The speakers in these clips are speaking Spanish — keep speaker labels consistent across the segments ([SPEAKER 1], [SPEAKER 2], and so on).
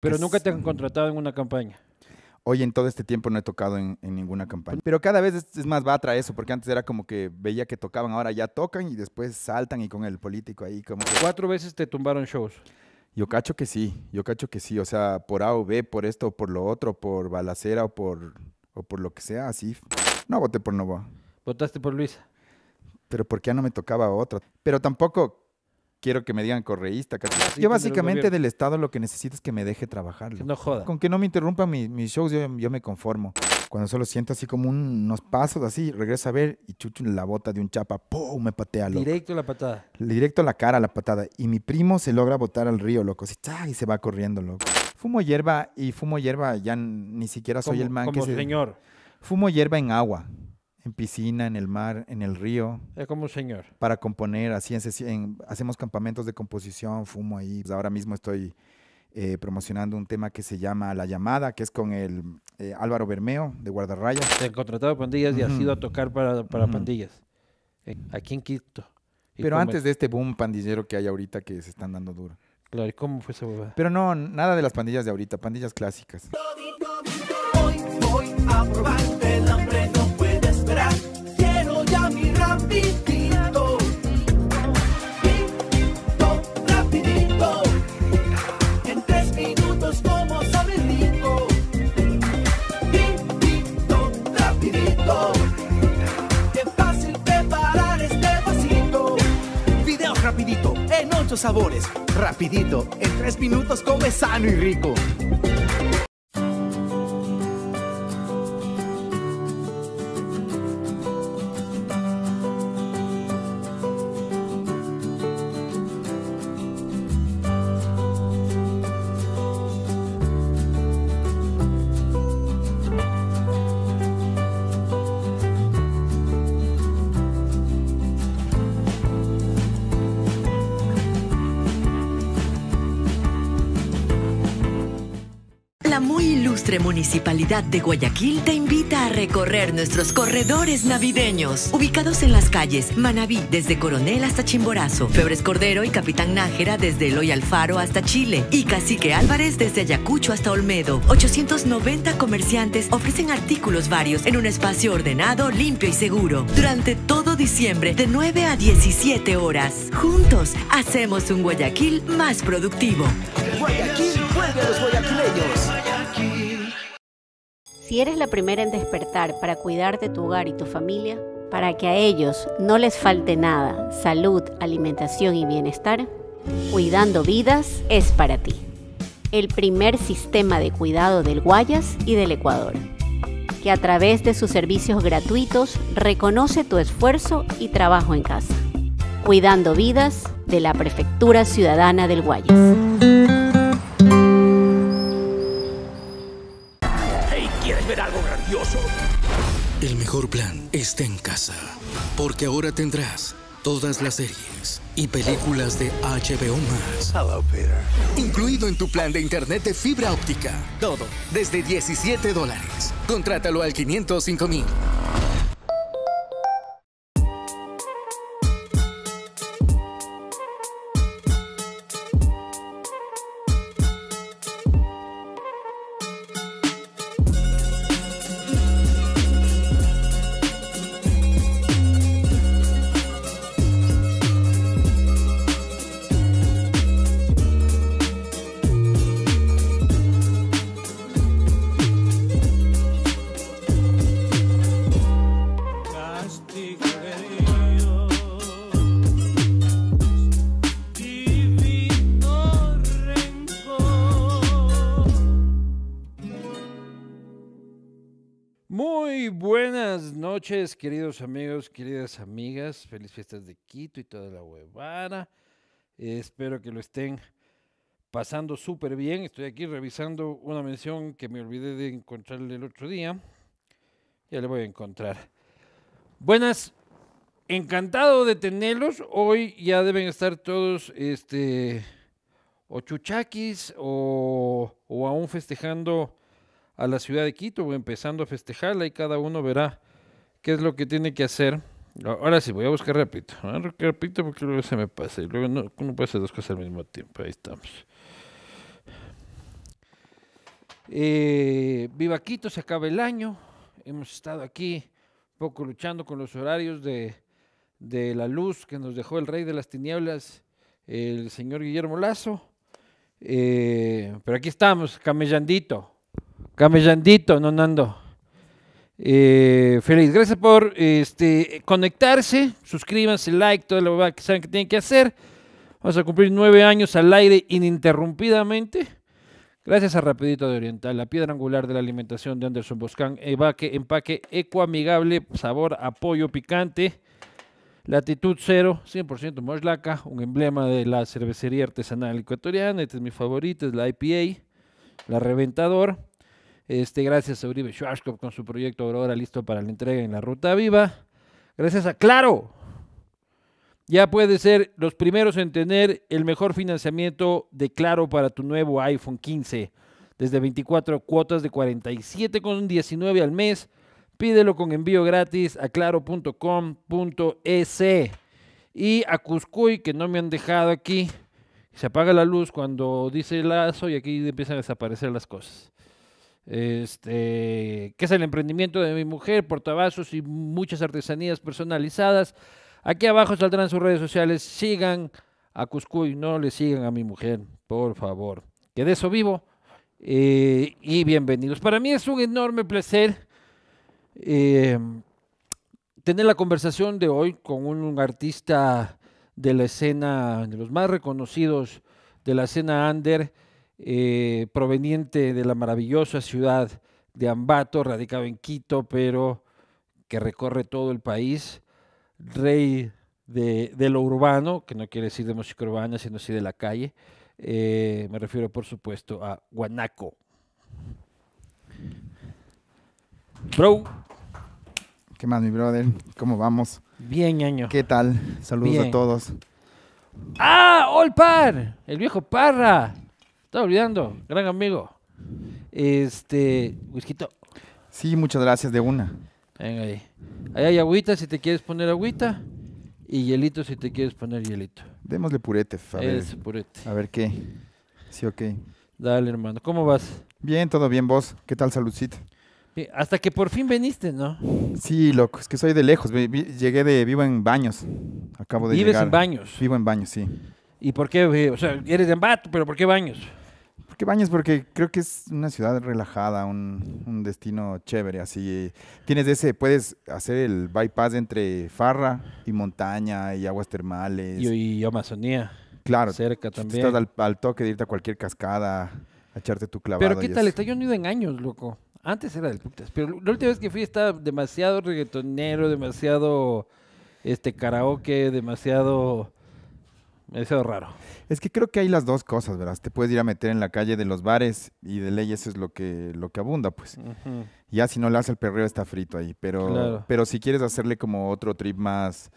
[SPEAKER 1] Pero nunca te han contratado
[SPEAKER 2] en una campaña. Oye, en todo este tiempo no he tocado en, ninguna campaña. Pero cada vez es, más batra eso, porque antes era como que veía que tocaban, ahora ya tocan y después saltan y con el político ahí como... Cuatro veces te tumbaron shows. Yo cacho que sí, yo cacho que sí, o sea, por A o B, por esto o por lo otro, por balacera o por, o por lo que sea, así. No voté por Novoa. ¿Votaste por Luisa? Pero por qué no me tocaba otra. Pero tampoco quiero que me digan correísta. Ah, yo básicamente del Estado lo que necesito es que me deje trabajar. No joda. Con que no me interrumpan mis shows, yo, me conformo. Cuando solo siento así como unos pasos así, regreso a ver y chucho la bota de un chapa, ¡pum! Me patea, loco.
[SPEAKER 1] Directo la patada.
[SPEAKER 2] Directo la cara, la patada. Y mi primo se logra botar al río, loco. Así, y se va corriendo, loco. Fumo hierba y fumo hierba, ya ni siquiera soy el man como señor. Fumo hierba en agua piscina, en el mar, en el río.
[SPEAKER 1] Es como un señor.
[SPEAKER 2] Para componer, así hacemos campamentos de composición, fumo ahí. Pues ahora mismo estoy eh, promocionando un tema que se llama La Llamada, que es con el eh, Álvaro Bermeo de Guardarraya. Se han contratado
[SPEAKER 1] pandillas y ha sido a tocar para, para pandillas. Eh, aquí en Quito. Pero antes de
[SPEAKER 2] este boom pandillero que hay ahorita que se están dando duro. Claro, ¿y cómo fue esa huevada? Pero no, nada de las pandillas de ahorita, pandillas clásicas. muchos sabores. Rapidito, en tres minutos come sano y rico.
[SPEAKER 3] Municipalidad de Guayaquil te invita a recorrer nuestros corredores navideños, ubicados en las calles Manabí desde Coronel hasta Chimborazo, Febres Cordero y Capitán Nájera desde Eloy Alfaro hasta Chile y Cacique Álvarez desde Ayacucho hasta Olmedo. 890 comerciantes ofrecen artículos varios en un espacio ordenado, limpio y seguro. Durante todo diciembre de 9 a 17 horas. Juntos hacemos un Guayaquil más productivo.
[SPEAKER 4] Guayaquil los
[SPEAKER 3] guayaquileños.
[SPEAKER 4] Si eres la primera en despertar para cuidar de tu hogar y tu familia, para que a ellos no les falte nada, salud, alimentación y bienestar, Cuidando Vidas es para ti. El primer sistema de cuidado del Guayas y del Ecuador, que a través de sus servicios gratuitos reconoce tu esfuerzo y trabajo en casa. Cuidando Vidas de la Prefectura Ciudadana del Guayas.
[SPEAKER 3] plan está en casa, porque ahora tendrás todas las series
[SPEAKER 2] y películas de HBO más Hello, Peter. Incluido en tu plan de internet de fibra óptica. Todo desde 17 dólares. Contrátalo al 505 mil.
[SPEAKER 1] queridos amigos, queridas amigas. Feliz fiestas de Quito y toda la huevada. espero que lo estén pasando súper bien. Estoy aquí revisando una mención que me olvidé de encontrar el otro día. Ya le voy a encontrar. Buenas, encantado de tenerlos. Hoy ya deben estar todos este, o chuchaquis o, o aún festejando a la ciudad de Quito o empezando a festejarla y cada uno verá ¿Qué es lo que tiene que hacer? Ahora sí, voy a buscar repito. repito porque luego se me pasa. Y luego no, uno puede hacer dos cosas al mismo tiempo. Ahí estamos. Eh, Quito se acaba el año. Hemos estado aquí un poco luchando con los horarios de, de la luz que nos dejó el rey de las tinieblas, el señor Guillermo Lazo. Eh, pero aquí estamos, camellandito. Camellandito, no Nando. Eh, feliz. Gracias por este, conectarse. Suscríbanse, like, todo lo que saben que tienen que hacer. Vamos a cumplir nueve años al aire ininterrumpidamente. Gracias a Rapidito de Oriental, la piedra angular de la alimentación de Anderson Boscan Evaque, empaque ecoamigable, sabor apoyo picante. Latitud cero, 100% Moslaca, un emblema de la cervecería artesanal ecuatoriana. Este es mi favorito, es la IPA, la Reventador. Este, gracias a Uribe Schwarzkopf con su proyecto Aurora listo para la entrega en la Ruta Viva. Gracias a Claro. Ya puedes ser los primeros en tener el mejor financiamiento de Claro para tu nuevo iPhone 15. Desde 24 cuotas de 47,19 al mes. Pídelo con envío gratis a claro.com.es. Y a Cuscuy, que no me han dejado aquí. Se apaga la luz cuando dice lazo y aquí empiezan a desaparecer las cosas este, que es el emprendimiento de mi mujer, portavasos y muchas artesanías personalizadas. Aquí abajo saldrán sus redes sociales. Sigan a Cuscuy, no le sigan a mi mujer, por favor. Que de eso vivo. Eh, y bienvenidos. Para mí es un enorme placer eh, tener la conversación de hoy con un, un, artista de la escena, de los más reconocidos de la escena under eh, proveniente de la maravillosa ciudad de Ambato, radicado en Quito, pero que recorre todo el país, rey de, lo urbano, que no quiere decir de música urbana, sino sí de la calle. Eh, me refiero, por supuesto, a Guanaco.
[SPEAKER 2] Bro. ¿Qué más, mi brother? ¿Cómo vamos? Bien, año. ¿Qué tal? Saludos a todos.
[SPEAKER 1] ¡Ah! ¡Olpar! ¡El viejo Parra! Estaba olvidando, gran amigo. Este, wisquito. Sí, muchas gracias de una. Venga ahí. Ahí hay agüita si te quieres poner agüita. Y hielito si te quieres poner hielito.
[SPEAKER 2] Démosle purete, a es purete. A ver qué. Sí, ok. Dale, hermano. ¿Cómo vas? Bien, todo bien, vos. ¿Qué tal, saludcita?
[SPEAKER 1] hasta que por fin veniste, ¿no?
[SPEAKER 2] Sí, loco, es que soy de lejos. Llegué de. Vivo en baños. Acabo de llegar. ¿Vives en baños? Vivo en baños, sí.
[SPEAKER 1] ¿Y por qué? Eh, o sea, eres de Ambato, pero ¿por qué baños?
[SPEAKER 2] qué bañes Porque creo que es una ciudad relajada, un, destino chévere. Así tienes ese, puedes hacer el bypass entre Farra y montaña y aguas termales. Y, Amazonía. Claro. Cerca también. Estás al, toque de irte a cualquier cascada, a echarte tu clavado. Pero qué tal,
[SPEAKER 1] está yo no en años, loco. Antes era del putas, pero la última vez que fui estaba demasiado reggaetonero, demasiado este karaoke, demasiado
[SPEAKER 2] eso es raro. Es que creo que hay las dos cosas, ¿verdad? Te puedes ir a meter en la calle de los bares y de leyes es lo que, lo que abunda, pues. Ya si no le hace el perreo está frito ahí, pero, pero si quieres hacerle como otro trip más,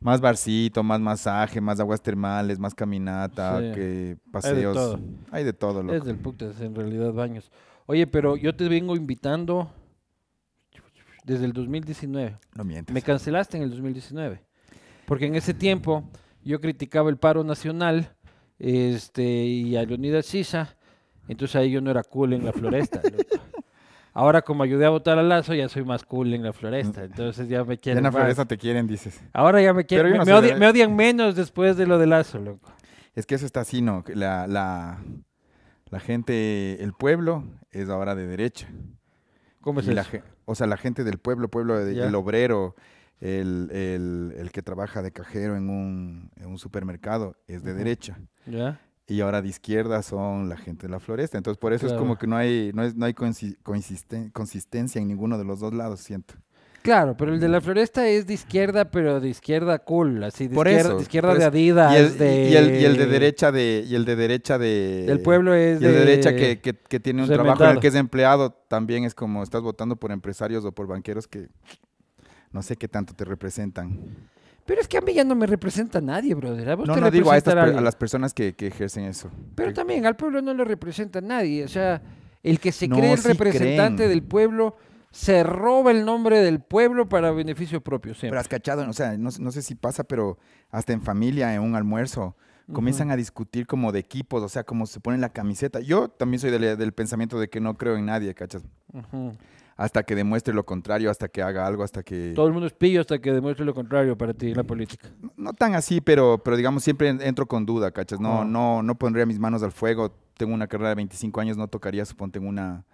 [SPEAKER 2] más barcito, más masaje, más aguas termales, más caminata, paseos. Hay de todo. Hay de todo, loco. Es
[SPEAKER 1] del en realidad, baños. Oye, pero yo te vengo invitando desde el 2019. No mientes. Me cancelaste en el 2019. Porque en ese tiempo yo criticaba el paro nacional este, y a Leonidas Sisa, entonces ahí yo no era cool en la floresta. Ahora como ayudé a votar a Lazo, ya soy más cool en la floresta. Mm. Entonces ya me quieren. Ya en la floresta te quieren, dices. Ahora ya me quieren. Me, odian menos después de lo de
[SPEAKER 2] Lazo, loco. Es que eso está así, ¿no? La, la, gente, el pueblo es ahora de derecha. ¿Cómo es eso? o sea, la gente del pueblo, pueblo, de, el obrero, el, que trabaja de cajero en un, supermercado es de derecha. Y ahora de izquierda son la gente de la floresta. Entonces, por eso es como que no hay, no, es, no hay consistencia en ninguno de los dos lados, siento. Claro,
[SPEAKER 1] pero el de la floresta es de izquierda, pero de izquierda cool, así de izquierda, de, Adidas. Y el de...
[SPEAKER 2] derecha de y el de derecha de el pueblo es y el de derecha que, tiene un pues, trabajo en el que es empleado también es como estás votando por empresarios o por banqueros que no sé qué tanto te representan.
[SPEAKER 1] Pero es que a mí ya no me representa nadie, brother. no, no digo a, a,
[SPEAKER 2] las personas que, ejercen eso. Pero
[SPEAKER 1] también al pueblo no le representa nadie. O sea,
[SPEAKER 2] el que se cree el representante del pueblo se roba el nombre del pueblo para beneficio propio siempre. Pero has cachado, o sea, no, sé si pasa, pero hasta en familia, en un almuerzo, comienzan a discutir como de equipos, o sea, como se pone la camiseta. Yo también soy del, pensamiento de que no creo en nadie, ¿cachas? hasta que demuestre lo contrario, hasta que haga algo, hasta que... Todo el mundo es pillo hasta que demuestre lo contrario para ti en la política. No, tan así, pero, pero digamos, siempre entro con duda, ¿cachas? No, ah. no, no pondría mis manos al fuego. Tengo una carrera de 25 años, no tocaría, suponte, en, una,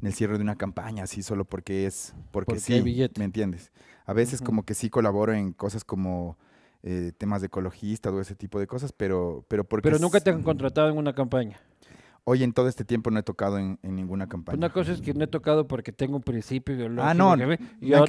[SPEAKER 2] en el cierre de una campaña, así solo porque es... Porque, sí, ¿me entiendes? A veces como que sí colaboro en cosas como... Eh, temas de ecologista o ese tipo de cosas, pero, pero porque... Pero nunca te han contratado en una campaña. Oye, en todo este tiempo no he tocado en, ninguna campaña.
[SPEAKER 1] Una cosa es que no he tocado porque tengo un principio ideológico. Ah, no. Que me, y han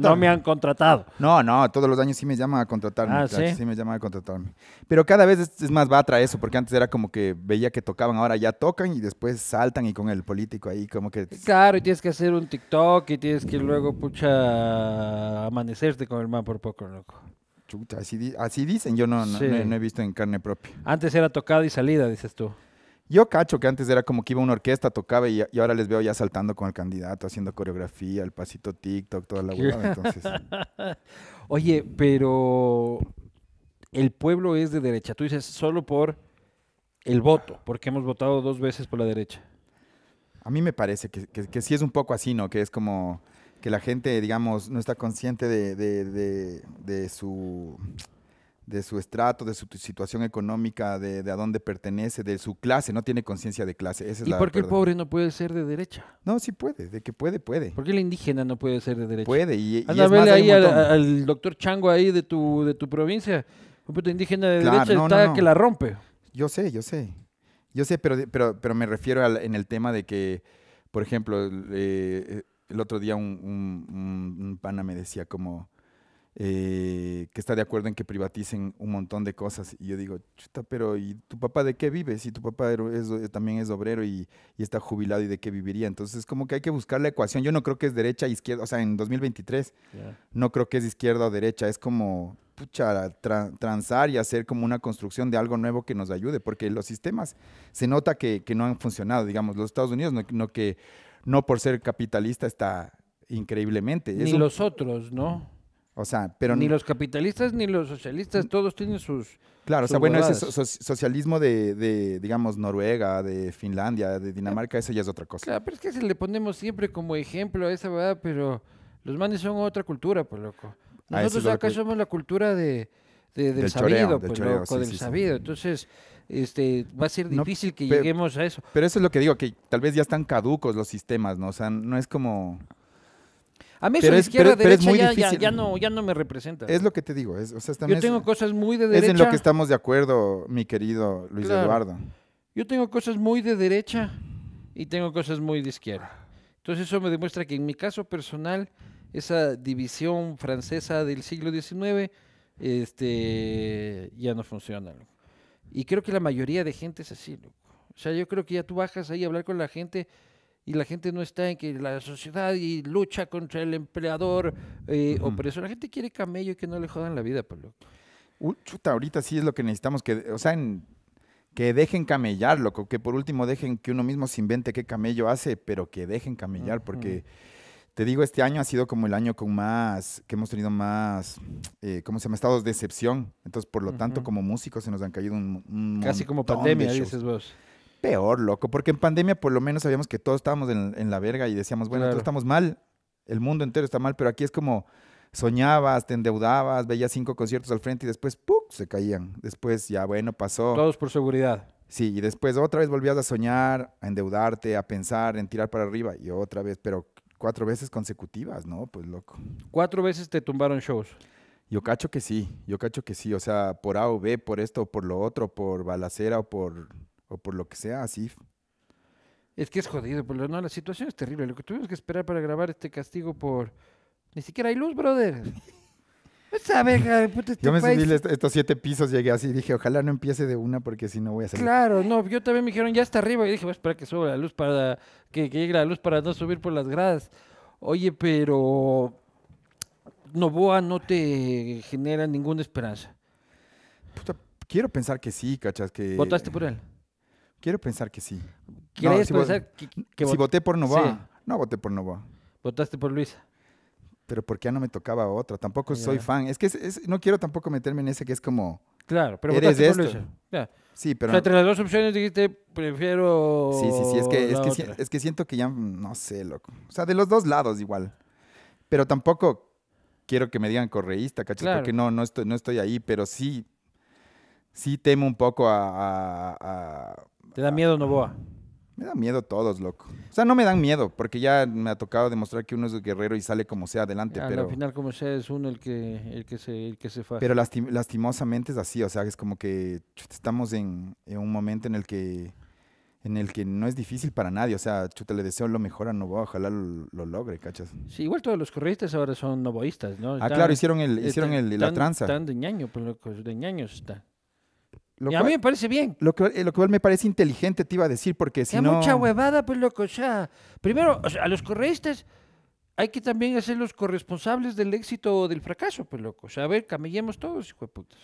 [SPEAKER 1] No me han contratado.
[SPEAKER 2] No, no, todos los años sí me llaman a contratarme. Ah, ¿sí? me llaman a contratarme. Pero cada vez es, más batra eso, porque antes era como que veía que tocaban, ahora ya tocan y después saltan y con el político ahí como que... Eh,
[SPEAKER 1] claro, y tienes que hacer un TikTok y tienes que luego, pucha, amanecerte con el man por poco, loco.
[SPEAKER 2] Chuta, así, dicen, yo no, no he visto en carne propia. Antes era tocada y salida, dices tú. Yo cacho que antes era como que iba una orquesta, tocaba y, ahora les veo ya saltando con el candidato, haciendo coreografía, el pasito TikTok, toda la hueá, Entonces. Oye, mm. pero el pueblo es de derecha. Tú dices solo por el voto, porque hemos votado dos veces por la derecha. A mí me parece que, que, sí es un poco así, ¿no? Que es como que la gente, digamos, no está consciente de, de su de su estrato, de su situación económica, de, a dónde pertenece, de su clase, no tiene conciencia de clase. ¿Y por qué el pobre no puede ser de derecha? No, sí puede, de que puede, puede. ¿Por qué el indígena no puede ser de derecha? Puede, y, y es más, ahí al, doctor Chango ahí de tu, de tu provincia, un puto indígena de derecha está que la rompe. Yo sé, yo sé, yo sé, pero, pero, pero me refiero al, en el tema de que, por ejemplo, eh, eh, el otro día un pana me decía como eh, que está de acuerdo en que privaticen un montón de cosas. Y yo digo, chuta, pero ¿y tu papá de qué vive? Si tu papá eh, también es obrero y, está jubilado, ¿y de qué viviría? Entonces, como que hay que buscar la ecuación. Yo no creo que es derecha, izquierda, o sea, en 2023, no creo que es izquierda o derecha, es como pucha, transar y hacer como una construcción de algo nuevo que nos ayude, porque los sistemas se nota que, no han funcionado, digamos, los Estados Unidos no, que no por ser capitalista está increíblemente. Ni los
[SPEAKER 1] otros, ¿no?
[SPEAKER 2] O sea, pero... Ni los
[SPEAKER 1] capitalistas ni los socialistas, todos tienen sus...
[SPEAKER 2] Claro, o sea, bueno, ese socialismo de, digamos, Noruega, de Finlandia, de Dinamarca, eso ya es otra cosa. Claro, pero
[SPEAKER 1] es que se le ponemos siempre como ejemplo a esa verdad, pero los manes son otra cultura, por pues, loco. Ah, Nosotros acá somos la cultura de, del, sabido, por pues loco, del
[SPEAKER 2] sabido. Entonces este,
[SPEAKER 1] va a ser difícil que lleguemos
[SPEAKER 2] a eso. Pero eso es lo que digo, que tal vez ya están caducos los sistemas, ¿no? O sea, no es como... A mí eso izquierda, pero, derecha es ya, ya, no, ya no me representa. Es lo que te digo. Es, o sea, Yo tengo cosas muy de derecha. Es en lo que estamos de acuerdo, mi querido Luis Eduardo.
[SPEAKER 1] Yo tengo cosas muy de derecha y tengo cosas muy de izquierda. Entonces eso me demuestra que en mi caso personal, esa división francesa del siglo XIX este, ya no funciona. Y creo que la mayoría de gente es así. O sea, yo creo que ya tú bajas ahí a hablar con la gente y la gente no está en que la sociedad y lucha contra el empleador
[SPEAKER 2] eh, La gente quiere camello y que no le jodan la vida, Pablo. Pues, chuta, ahorita sí es lo que necesitamos, que, o sea, que dejen camellar, loco, que por último dejen que uno mismo se invente qué camello hace, pero que dejen camellar, porque te digo, este año ha sido como el año con más, que hemos tenido más, eh, ¿cómo se llama? Estados de excepción. Entonces, por lo tanto, como músicos se nos han caído un... un Casi como pandemia, dices vos. Peor, loco, porque en pandemia por lo menos sabíamos que todos estábamos en, la verga y decíamos, bueno, todos estamos mal, el mundo entero está mal, pero aquí es como soñabas, te endeudabas, veías cinco conciertos al frente y después, ¡puc!, se caían. Después ya, bueno, pasó. Todos por seguridad. Sí, y después otra vez volvías a soñar, a endeudarte, a pensar, en tirar para arriba y otra vez, pero cuatro veces consecutivas, ¿no? Pues loco. Cuatro veces te tumbaron shows. Yo cacho que sí, yo cacho que sí, o sea, por A o B, por esto o por lo otro, por balacera o por o por lo que sea, así Es que es
[SPEAKER 1] jodido, pero no, la situación es terrible. Lo que tuvimos que esperar para grabar este castigo por... Ni siquiera hay luz, brother. abeja de puta este yo me subí
[SPEAKER 2] estos siete pisos, llegué así, y dije, ojalá no empiece de una porque si no voy a salir.
[SPEAKER 1] Claro, no, yo también me dijeron, ya está arriba, y dije, voy a esperar que suba la luz para, que, llegue la luz para no subir por las gradas. Oye, pero Novoa no te genera ninguna esperanza.
[SPEAKER 2] Puta, quiero pensar que sí, cachas, que... ¿Votaste por él? Quiero pensar que sí. ¿Quieres si pensar que, Si voté por Novoa. No voté por Novoa. Votaste por Luisa. Pero porque ya no me tocaba otra. Tampoco soy fan. Es que no quiero tampoco meterme en ese que es como. Claro, pero votaste por Luisa. Sí, pero. entre
[SPEAKER 1] las dos opciones dijiste, prefiero. Sí, sí, sí. Es que,
[SPEAKER 2] es que, siento que ya. Mm, no sé, loco. O sea, de los dos lados igual. Pero tampoco quiero que me digan correísta, ¿cachai? Porque no, no estoy, no estoy ahí, pero sí, sí temo un poco a ¿Te da miedo Novoa? Me da miedo todos, loco. O sea, no me dan miedo, porque ya me ha tocado demostrar que uno es guerrero y sale como sea adelante. pero al final,
[SPEAKER 1] como sea, es uno el que, el que se, el que se Pero
[SPEAKER 2] lastimosamente es así, o sea, es como que estamos en, un momento en el que en el que no es difícil para nadie. O sea, chuta, le deseo lo mejor a Novoa, ojalá lo, logre, ¿cachas?
[SPEAKER 1] Sí, igual todos los corristas ahora son novoístas,
[SPEAKER 2] ¿no? Ah, claro, hicieron el, eh, hicieron el, la tranza. Están
[SPEAKER 1] de ñaño, pues, de ñaño está
[SPEAKER 2] a mí me parece bien. Lo que, eh, lo cual me parece inteligente, te iba a decir, porque si no no... mucha
[SPEAKER 1] huevada, pues, loco. O sea, primero, a los correístas hay que también hacerlos corresponsables del éxito o del fracaso, pues, loco. O sea, a ver, camellemos todos, hijo de putas.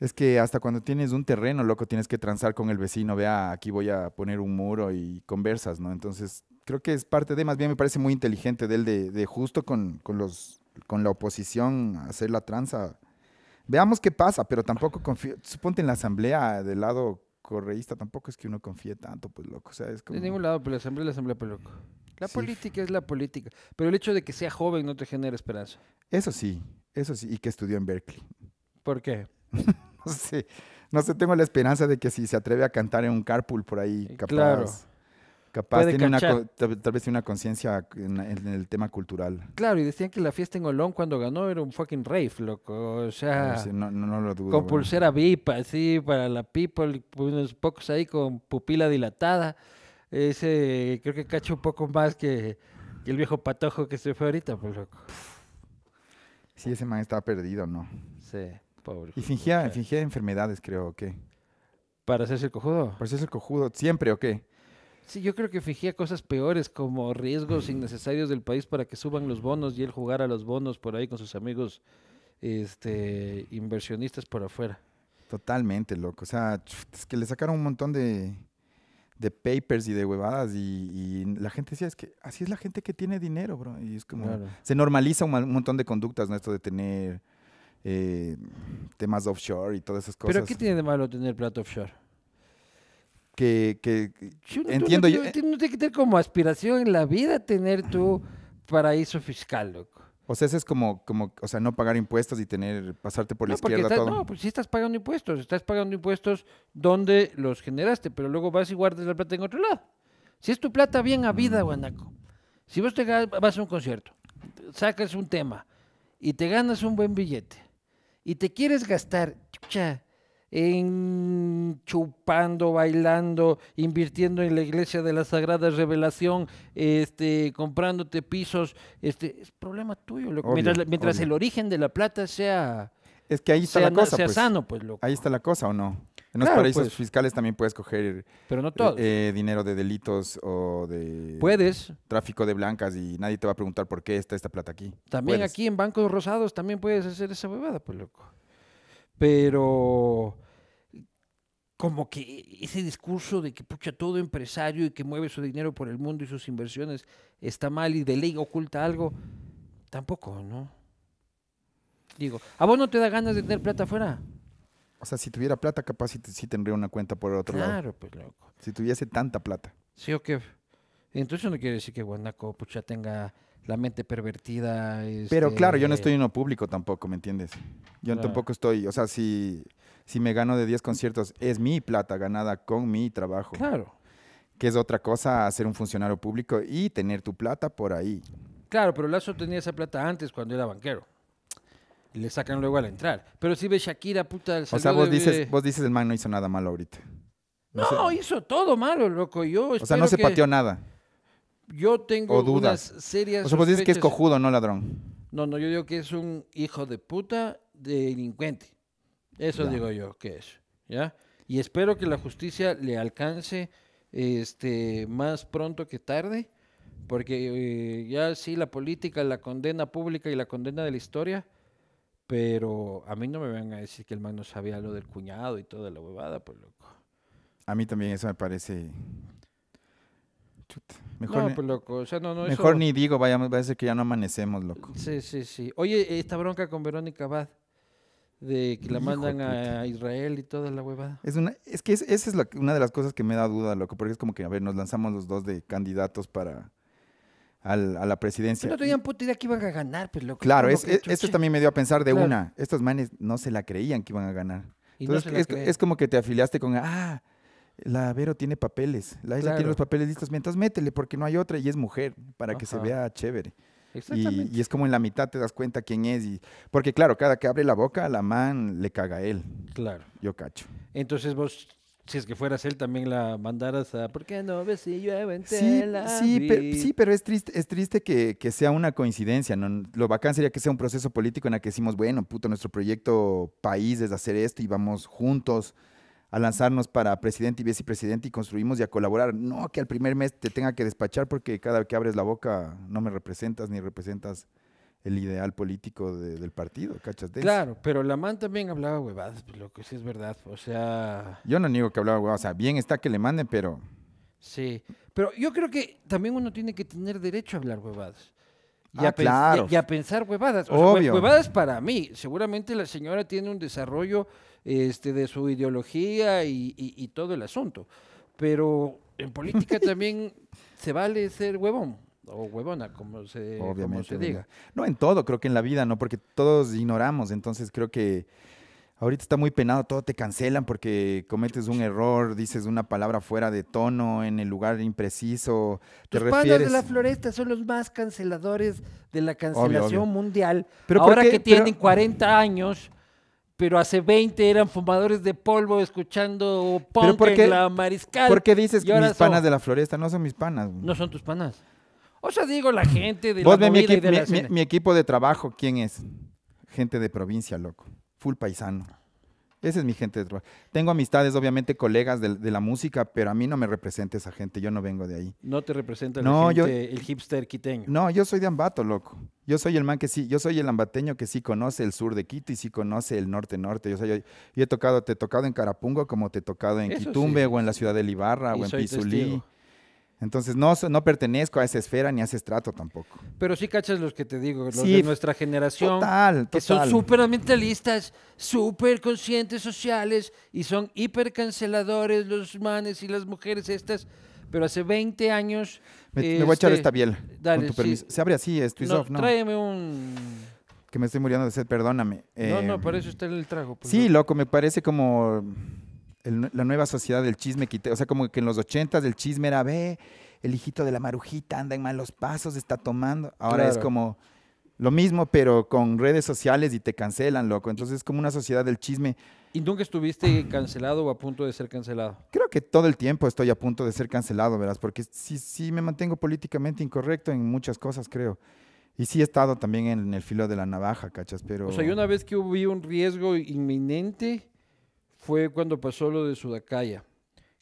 [SPEAKER 2] Es que hasta cuando tienes un terreno, loco, tienes que transar con el vecino. Vea, aquí voy a poner un muro y conversas, ¿no? Entonces, creo que es parte de, más bien me parece muy inteligente de él, de, de justo con, con, los, con la oposición hacer la tranza Veamos qué pasa, pero tampoco confío. Suponte en la asamblea del lado correísta, tampoco es que uno confíe tanto, pues loco. O sea, es como... De
[SPEAKER 1] ningún lado, pero pues, la asamblea, es la asamblea, pues loco. La política es la política. Pero el hecho de que sea joven no te genera esperanza.
[SPEAKER 2] Eso sí, eso sí. Y que estudió en Berkeley. ¿Por qué? no sé. No sé, tengo la esperanza de que si se atreve a cantar en un carpool por ahí, capaz. Claro. Capaz, tiene tal, vez tiene una conciencia en, el tema cultural.
[SPEAKER 1] Claro, y decían que la fiesta en Olón cuando ganó era un fucking rave, loco. O sea, ah,
[SPEAKER 2] no, lo dudo, con pulsera
[SPEAKER 1] VIP, así, para la people, unos pocos ahí con pupila dilatada. Ese, creo que cacho un poco más que, el viejo patojo que se fue ahorita, pues loco.
[SPEAKER 2] Sí, ese man estaba perdido, ¿no? Sí, pobre. Y fingía, fingía enfermedades, creo, ¿o ¿Para hacerse el cojudo? Para hacerse el cojudo, siempre, ¿o qué? Sí, yo creo que fingía
[SPEAKER 1] cosas peores como riesgos innecesarios del país para que suban los bonos y él jugara los bonos por ahí con sus amigos este, inversionistas por afuera.
[SPEAKER 2] Totalmente, loco. O sea, es que le sacaron un montón de, papers y de huevadas y, la gente decía, es que así es la gente que tiene dinero, bro. Y es como, se normaliza un, montón de conductas, ¿no? Esto de tener eh, temas offshore y todas esas cosas. ¿Pero qué tiene de malo tener plata offshore? que, entiendo yo. Eh no
[SPEAKER 1] tiene que tener como aspiración en la vida tener tu paraíso fiscal, loco.
[SPEAKER 2] O sea, eso es como, como, o sea, no pagar impuestos y tener, pasarte por la izquierda todo. No,
[SPEAKER 1] pues sí estás pagando impuestos, estás pagando impuestos donde los generaste, pero luego vas y guardas la plata en otro lado. Si es tu plata bien a vida, mm. guanaco. Si vos te vas a un concierto, sacas un tema y te ganas un buen billete y te quieres gastar, chucha, en chupando, bailando, invirtiendo en la iglesia de la Sagrada Revelación, este, comprándote pisos, este, es problema tuyo. Loco. mientras, el origen de la plata sea,
[SPEAKER 2] es que ahí está la cosa, pues. sano, pues, Ahí está la cosa o no. En los paraísos pues. fiscales también puedes coger eh, eh, dinero de delitos o de tráfico de blancas y nadie te va a preguntar por qué está esta plata aquí. También
[SPEAKER 1] aquí en bancos rosados también puedes hacer esa huevada, pues loco pero como que ese discurso de que pucha todo empresario y que mueve su dinero por el mundo y sus inversiones está mal y de ley oculta algo, tampoco, ¿no? Digo, ¿a vos no te da ganas de tener plata afuera?
[SPEAKER 2] O sea, si tuviera plata, capaz sí, tendría una cuenta por el otro lado. Claro, pues loco. Si tuviese tanta plata.
[SPEAKER 1] Sí, o qué. Entonces no quiere decir que Guanaco, pucha, tenga la mente pervertida. Pero este claro, yo no estoy en
[SPEAKER 2] lo público tampoco, ¿me entiendes? Yo tampoco estoy, o sea, si, si me gano de 10 conciertos, es mi plata ganada con mi trabajo. Claro. Que es otra cosa ser un funcionario público y tener tu plata por ahí.
[SPEAKER 1] Claro, pero Lazo tenía esa plata antes cuando era banquero. Y Le sacan luego al entrar. Pero si ves Shakira, puta, O sea, vos dices,
[SPEAKER 2] vos dices el man no hizo nada malo ahorita. No,
[SPEAKER 1] hizo todo malo, loco. Yo o sea, no se pateó nada yo tengo dudas. unas serias. O sea, pues que es cojudo, no ladrón. No, no, yo digo que es un hijo de puta delincuente. Eso digo yo que es. ¿Ya? Y espero que la justicia le alcance este, más pronto que tarde, porque eh, ya sí la política, la condena pública y la condena de la historia, pero a mí no me van a decir que el man no sabía lo del cuñado y toda
[SPEAKER 2] la huevada, pues loco. A mí también eso me parece Mejor, ni digo, vayamos, va a ser que ya no amanecemos, loco.
[SPEAKER 1] Sí, sí, sí. Oye, esta bronca con Verónica Bad, de que la mandan a Israel y toda la huevada.
[SPEAKER 2] Es, una, es que esa es una de las cosas que me da duda, loco, porque es como que, a ver, nos lanzamos los dos de candidatos para... a la presidencia. Pero no
[SPEAKER 1] tenían puta idea que iban a ganar, pues loco. Claro, es, esto también me dio a pensar de una.
[SPEAKER 2] Estos manes no se la creían que iban a ganar. Entonces, es, es, como que te afiliaste con, ah, la Vero tiene papeles, la Isla tiene los papeles listos, mientras métele porque no hay otra y es mujer, para que se vea chévere.
[SPEAKER 1] Exactamente.
[SPEAKER 2] Y, es como en la mitad te das cuenta quién es. Y, porque claro, cada que abre la boca, la man le caga a él. Claro. Yo cacho.
[SPEAKER 1] Entonces vos, si es que fueras él, también la mandaras a... ¿Por qué no ves si llueve sí, tela? sí, sí,
[SPEAKER 2] pero es triste, es triste que, sea una coincidencia. ¿no? Lo bacán sería que sea un proceso político en el que decimos, bueno, puto, nuestro proyecto país es hacer esto y vamos juntos a lanzarnos para presidente y vicepresidente y construimos y a colaborar. No que al primer mes te tenga que despachar porque cada vez que abres la boca no me representas ni representas el ideal político del partido, ¿cachas? De claro,
[SPEAKER 1] pero pero Lamán también hablaba huevadas, pues, lo que sí es verdad, o
[SPEAKER 2] sea... Yo no niego que hablaba huevadas, o sea, bien está que le manden, pero...
[SPEAKER 1] Sí, pero yo creo que también uno tiene que tener derecho a hablar huevadas.
[SPEAKER 2] Y, ah, a, y,
[SPEAKER 1] pensar huevadas. huevadas para mí. Seguramente la señora tiene un desarrollo este, de su ideología y, todo el asunto. Pero en política también se vale ser huevón o huevona, como se, diga.
[SPEAKER 2] No, en todo, creo que en la vida, ¿no? Porque todos ignoramos, entonces creo que ahorita está muy penado, todo te cancelan porque cometes un error, dices una palabra fuera de tono, en el lugar impreciso, te los refieres... de la
[SPEAKER 1] floresta son los más canceladores de la cancelación mundial. Pero ahora que tienen 40 años pero hace 20 eran fumadores de polvo escuchando punk porque, en la mariscal. ¿Por qué dices que mis panas de
[SPEAKER 2] la floresta no son mis panas? No son tus panas.
[SPEAKER 1] O sea, digo, la gente de la de mi
[SPEAKER 2] equipo de trabajo, ¿quién es? Gente de provincia, loco. Full paisano. Esa es mi gente de Tengo amistades, obviamente, colegas de, la música, pero a mí no me representa esa gente. Yo no vengo de ahí.
[SPEAKER 1] No te representa no, yo, el hipster quiteño.
[SPEAKER 2] No, yo soy de Ambato, loco. Yo soy el man que sí, yo soy el ambateño que sí conoce el sur de Quito y sí conoce el norte norte. Yo, he tocado, te he tocado en Carapungo como te he tocado en Quitumbe o en la ciudad de Libarra o en Pizulí. Entonces no, no pertenezco a esa esfera ni a ese estrato tampoco.
[SPEAKER 1] Pero sí cachas los que te digo, los de nuestra
[SPEAKER 2] generación. Total, Que son súper
[SPEAKER 1] ambientalistas, súper conscientes sociales y son hiper canceladores los manes y las mujeres estas. Pero hace 20 años...
[SPEAKER 2] Me, voy a echar este, esta biel, dale, con tu permiso. Se abre así, es no, ¿no? Tráeme un... Que me estoy muriendo de sed, perdóname. No, no, eh, parece eso está el trago. Pues, sí, loco, me parece como la nueva sociedad del chisme O sea, como que en los ochentas el chisme era, ve, el hijito de la marujita anda en malos pasos, está tomando. Ahora es como lo mismo, pero con redes sociales y te cancelan, loco. Entonces es como una sociedad del chisme. ¿Y nunca estuviste cancelado
[SPEAKER 1] o a punto de ser cancelado?
[SPEAKER 2] Creo que todo el tiempo estoy a punto de ser cancelado, verás, porque sí, me mantengo políticamente incorrecto en muchas cosas, creo. Y sí he estado también en el filo de la navaja, cachas, pero... O sea, una
[SPEAKER 1] vez que hubo un riesgo inminente fue cuando pasó lo de Sudacaya,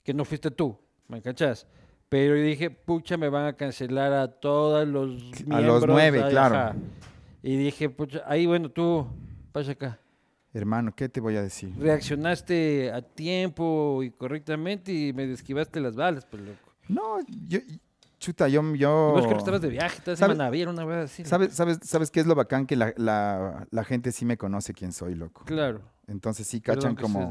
[SPEAKER 1] que no fuiste tú, ¿me cachás? Pero yo dije, pucha, me van a cancelar a todos los miembros. A los nueve, claro. Y dije, pucha, ahí bueno, tú, pasa acá.
[SPEAKER 2] Hermano, ¿qué te voy a decir?
[SPEAKER 1] Reaccionaste a tiempo y correctamente y me desquivaste las balas, pues loco.
[SPEAKER 2] No, chuta, yo... yo... Vos creo que estabas de viaje, estabas en Navier, una
[SPEAKER 1] vez así. ¿Sabes,
[SPEAKER 2] sabes, ¿Sabes qué es lo bacán? Que la, la gente sí me conoce quién soy, loco. Claro. Entonces sí cachan como...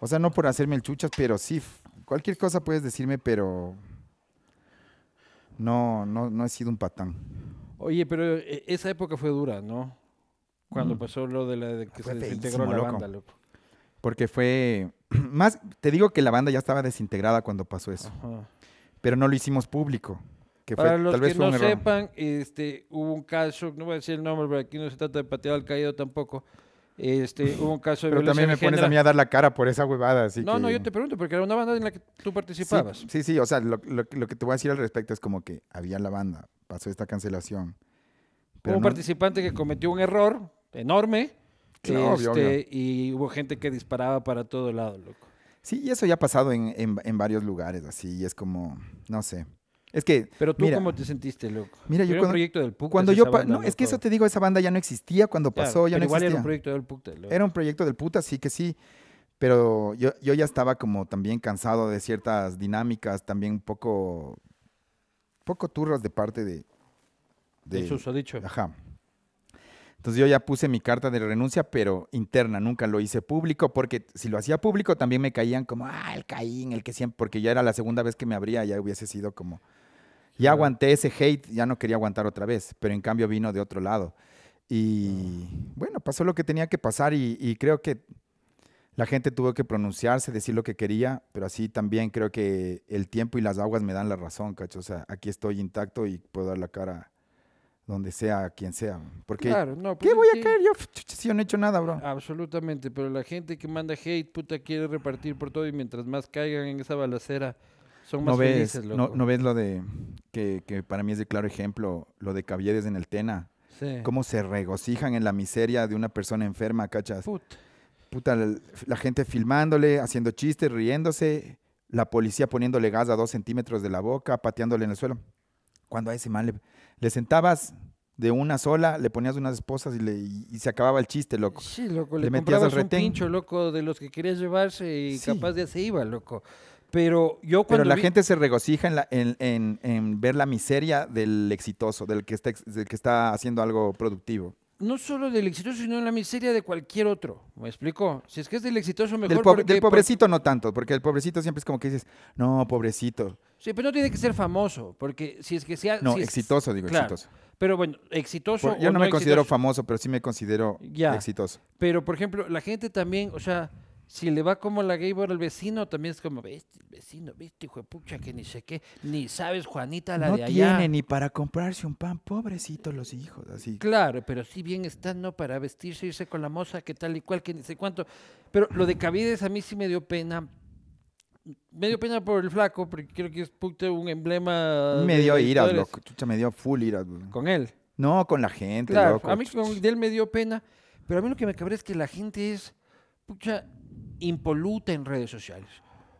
[SPEAKER 2] O sea, no por hacerme el chuchas, pero sí, cualquier cosa puedes decirme, pero no, no, no he sido un patán.
[SPEAKER 1] Oye, pero eh, esa época fue dura, ¿no? Cuando mm. pasó lo de la de que se desintegró la banda, loco.
[SPEAKER 2] Porque fue más, te digo que la banda ya estaba desintegrada cuando pasó eso. Pero no lo hicimos público. Que Para fue, los tal que no
[SPEAKER 1] sepan, este, hubo un caso, no voy a decir el nombre, pero aquí no se trata de patear al caído tampoco este, hubo un caso de Pero también me pones a mí a
[SPEAKER 2] dar la cara por esa huevada, No, no, yo te
[SPEAKER 1] pregunto, porque era una banda en la que tú participabas.
[SPEAKER 2] Sí, sí, o sea, lo, que te voy a decir al respecto es como que había la banda, pasó esta cancelación. hubo un
[SPEAKER 1] participante que cometió un error enorme. Este, y hubo gente que disparaba para todo lado, loco.
[SPEAKER 2] Sí, y eso ya ha pasado en, en varios lugares, así, es como, no sé. Es que. Pero tú, ¿cómo te
[SPEAKER 1] sentiste, loco? Mira, yo. cuando, proyecto del yo. no, es que
[SPEAKER 2] eso te digo, esa banda ya no existía cuando pasó, ya no existía. era un proyecto del puta. Era un proyecto del Puta, sí que sí. Pero yo, ya estaba como también cansado de ciertas dinámicas, también un poco. poco turras de parte de. De, ha dicho. Ajá. Entonces yo ya puse mi carta de renuncia, pero interna, nunca lo hice público, porque si lo hacía público también me caían como, ah, el Caín, el que siempre, porque ya era la segunda vez que me abría, ya hubiese sido como... Ya aguanté ese hate, ya no quería aguantar otra vez, pero en cambio vino de otro lado. Y bueno, pasó lo que tenía que pasar y, creo que la gente tuvo que pronunciarse, decir lo que quería, pero así también creo que el tiempo y las aguas me dan la razón, cacho. O sea, aquí estoy intacto y puedo dar la cara donde sea, quien sea. Porque, ¿qué pues voy a caer yo? yo no he hecho nada, bro.
[SPEAKER 1] Absolutamente, pero la gente que manda hate, puta, quiere repartir por todo y mientras más caigan en esa balacera, ¿No ves, No,
[SPEAKER 2] ves lo de, que, para mí es de claro ejemplo, lo de Caviedes en el Tena? Sí. Cómo se regocijan en la miseria de una persona enferma, ¿cachas? Puta, la, gente filmándole, haciendo chistes, riéndose, la policía poniéndole gas a dos centímetros de la boca, pateándole en el suelo. Cuando a ese mal le, sentabas de una sola, le ponías unas esposas y, se acababa el chiste, loco. Sí, loco, le, metías al un pincho,
[SPEAKER 1] loco, de los que querías llevarse y capaz ya se iba, loco.
[SPEAKER 2] Pero yo cuando. la gente se regocija en, en, ver la miseria del exitoso, del que, está, del que está haciendo algo productivo.
[SPEAKER 1] No solo del exitoso, sino en la miseria de cualquier otro. ¿Me explico? Si es que es del exitoso, mejor. Del, del pobrecito,
[SPEAKER 2] no tanto, porque el pobrecito siempre es como que dices, no, pobrecito.
[SPEAKER 1] Sí, pero no tiene que ser famoso, porque si es que sea. No, exitoso, digo, exitoso. Pero bueno, exitoso. yo no, me considero famoso, pero sí me
[SPEAKER 2] considero exitoso.
[SPEAKER 1] Pero por ejemplo, la gente también, o sea si le va como la por al vecino, también es como, ¿ves? el vecino, viste, hijo de pucha, que ni sé qué, ni sabes, Juanita, la de allá. No tiene
[SPEAKER 2] ni para comprarse un pan, pobrecitos los hijos, así.
[SPEAKER 1] Claro, pero sí bien están, ¿no? Para vestirse, irse con la moza, que tal y cual, que ni sé cuánto. Pero lo de Cavides a mí sí me dio pena. Me dio pena por el flaco, porque creo que es puta un emblema. Me dio iras, loco.
[SPEAKER 2] Chucha, me dio full iras, ¿Con él? No, con la gente, claro, A mí con él
[SPEAKER 1] me dio pena, pero a mí lo que me cabrea es que la gente es. Pucha, impoluta en redes sociales.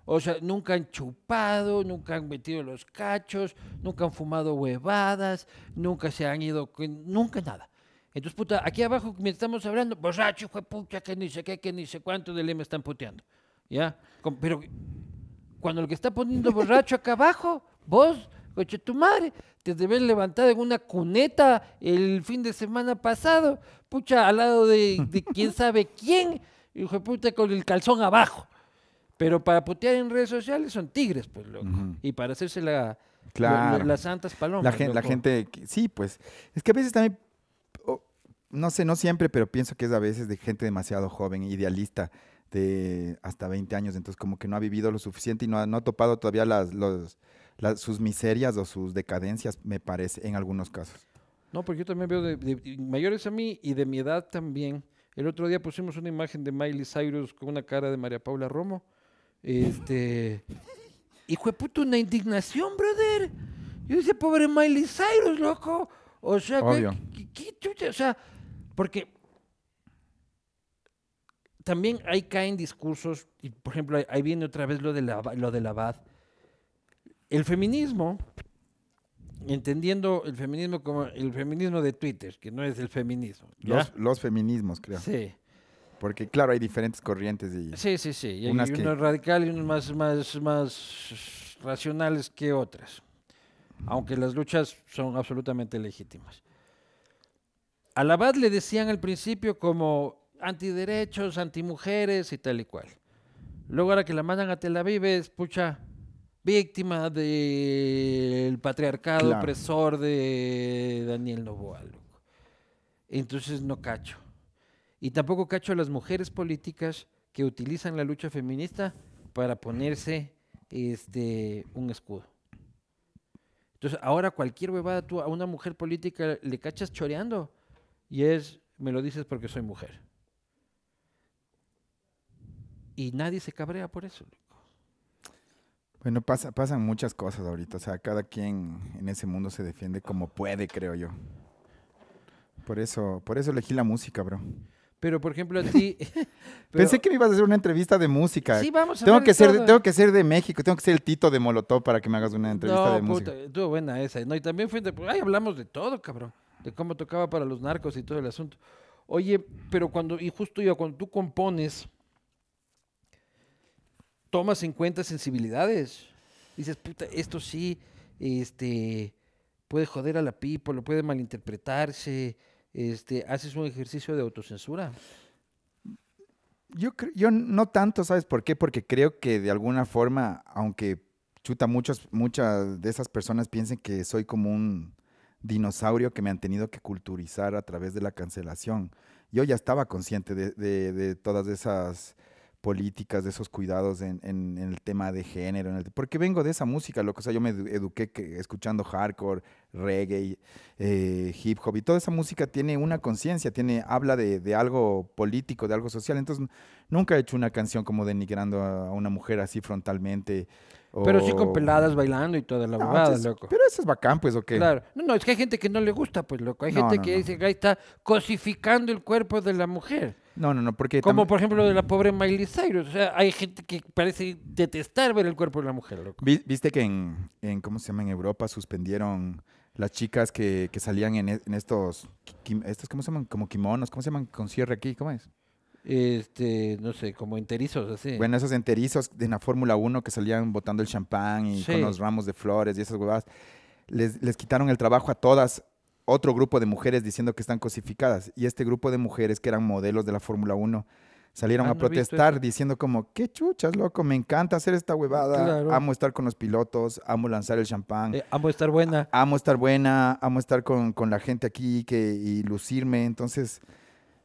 [SPEAKER 1] O sea, nunca han chupado, nunca han metido los cachos, nunca han fumado huevadas, nunca se han ido, nunca nada. Entonces, puta, aquí abajo, mientras estamos hablando, borracho, fue pucha que ni sé qué, que ni sé cuánto de me están puteando. ¿Ya? Pero cuando el que está poniendo borracho acá abajo, vos, coche tu madre, te debes levantar en una cuneta el fin de semana pasado, pucha, al lado de, de quién sabe quién, y de puta, con el calzón abajo. Pero para putear en redes sociales son tigres, pues, loco. Y para hacerse
[SPEAKER 2] la, las santas palomas. La, gente, sí, pues. Es que a veces también, no sé, no siempre, pero pienso que es a veces de gente demasiado joven, idealista, de hasta 20 años. Entonces, como que no ha vivido lo suficiente y no ha, no topado todavía las, sus miserias o sus decadencias, me parece, en algunos casos.
[SPEAKER 1] No, porque yo también veo de mayores a mí y de mi edad también el otro día pusimos una imagen de Miley Cyrus con una cara de María Paula Romo. Este. Hijo de puta, una indignación, brother. Yo dice pobre Miley Cyrus, loco. O sea, ¿qué, qué, o sea, porque también ahí caen discursos, y por ejemplo, ahí viene otra vez lo de la, lo de la El feminismo entendiendo el feminismo como el feminismo de Twitter, que no es el feminismo. Los, feminismos,
[SPEAKER 2] creo. Sí. Porque claro, hay diferentes corrientes y sí, sí, sí. Y hay unos
[SPEAKER 1] radicales y unos más, más, más racionales que otras. Aunque las luchas son absolutamente legítimas. Al abad le decían al principio como antiderechos, antimujeres y tal y cual. Luego ahora que la mandan a Tel Aviv es, pucha, víctima del patriarcado opresor de Daniel Novoa. Entonces no cacho. Y tampoco cacho a las mujeres políticas que utilizan la lucha feminista para ponerse este, un escudo. Entonces, ahora cualquier huevada, tú a una mujer política le cachas choreando y es, me lo dices porque soy mujer. Y nadie se cabrea por eso.
[SPEAKER 2] Bueno, pasa, pasan muchas cosas ahorita. O sea, cada quien en ese mundo se defiende como puede, creo yo. Por eso, por eso elegí la música, bro.
[SPEAKER 1] Pero, por ejemplo, a ti...
[SPEAKER 2] Pensé que me ibas a hacer una entrevista de música. Sí, vamos a tengo que ser, Tengo que ser de México, tengo que ser el Tito de Molotov para que me hagas una entrevista no, de puta, música.
[SPEAKER 1] Estuvo buena esa. No, y también fue... ay, hablamos de todo, cabrón. De cómo tocaba para los narcos y todo el asunto. Oye, pero cuando... Y justo yo, cuando tú compones tomas en cuenta sensibilidades. Dices, puta, esto sí, este, puede joder a la pipo, lo puede malinterpretarse, este, haces un ejercicio de autocensura.
[SPEAKER 2] Yo, yo no tanto, ¿sabes por qué? Porque creo que de alguna forma, aunque chuta, muchas, muchas de esas personas piensen que soy como un dinosaurio que me han tenido que culturizar a través de la cancelación. Yo ya estaba consciente de, de todas esas políticas, de esos cuidados en, el tema de género, en el, porque vengo de esa música, lo que o sea, yo me eduqué escuchando hardcore, reggae, eh, hip hop, y toda esa música tiene una conciencia, tiene, habla de, algo político, de algo social, entonces nunca he hecho una canción como denigrando a una mujer así frontalmente.
[SPEAKER 1] Pero sí con peladas
[SPEAKER 2] bailando y toda la Pero eso es bacán, pues, ¿o qué? Claro.
[SPEAKER 1] No, no, es que hay gente que no le gusta, pues, loco. Hay gente que dice que ahí está cosificando el cuerpo de la mujer.
[SPEAKER 2] No, no, no, porque... Como por
[SPEAKER 1] ejemplo de la pobre Miley Cyrus. O sea, hay gente que parece detestar ver el cuerpo de la mujer. Loco.
[SPEAKER 2] Viste que en, ¿cómo se llama? En Europa suspendieron las chicas que, salían en, e, estos, estos, ¿cómo se llaman? Como kimonos, ¿cómo se llaman? Con cierre aquí, ¿cómo es?
[SPEAKER 1] Este, no sé, como enterizos, así. Bueno, esos
[SPEAKER 2] enterizos de la Fórmula 1 que salían botando el champán y con los ramos de flores y esas huevadas. Les, les quitaron el trabajo a todas otro grupo de mujeres diciendo que están cosificadas. Y este grupo de mujeres que eran modelos de la Fórmula 1 salieron ah, a protestar diciendo como, qué chuchas, loco, me encanta hacer esta huevada, amo estar con los pilotos, amo lanzar el champán.
[SPEAKER 1] Eh, amo estar buena.
[SPEAKER 2] Amo estar buena, amo estar con, la gente aquí que, y lucirme. Entonces,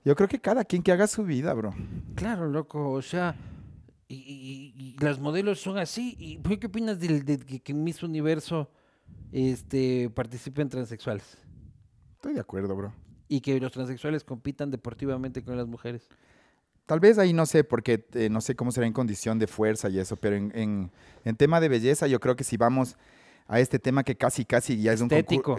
[SPEAKER 2] yo creo que cada quien que haga su vida, bro.
[SPEAKER 1] Claro, loco, o sea... Y, las modelos son así. ¿Y qué opinas del, de, que en Miss Universo este, participen transexuales?
[SPEAKER 2] Estoy de acuerdo, bro.
[SPEAKER 1] Y que los transexuales compitan deportivamente con las mujeres.
[SPEAKER 2] Tal vez ahí no sé, porque eh, no sé cómo será en condición de fuerza y eso, pero en, tema de belleza yo creo que si vamos a este tema que casi, casi ya es un,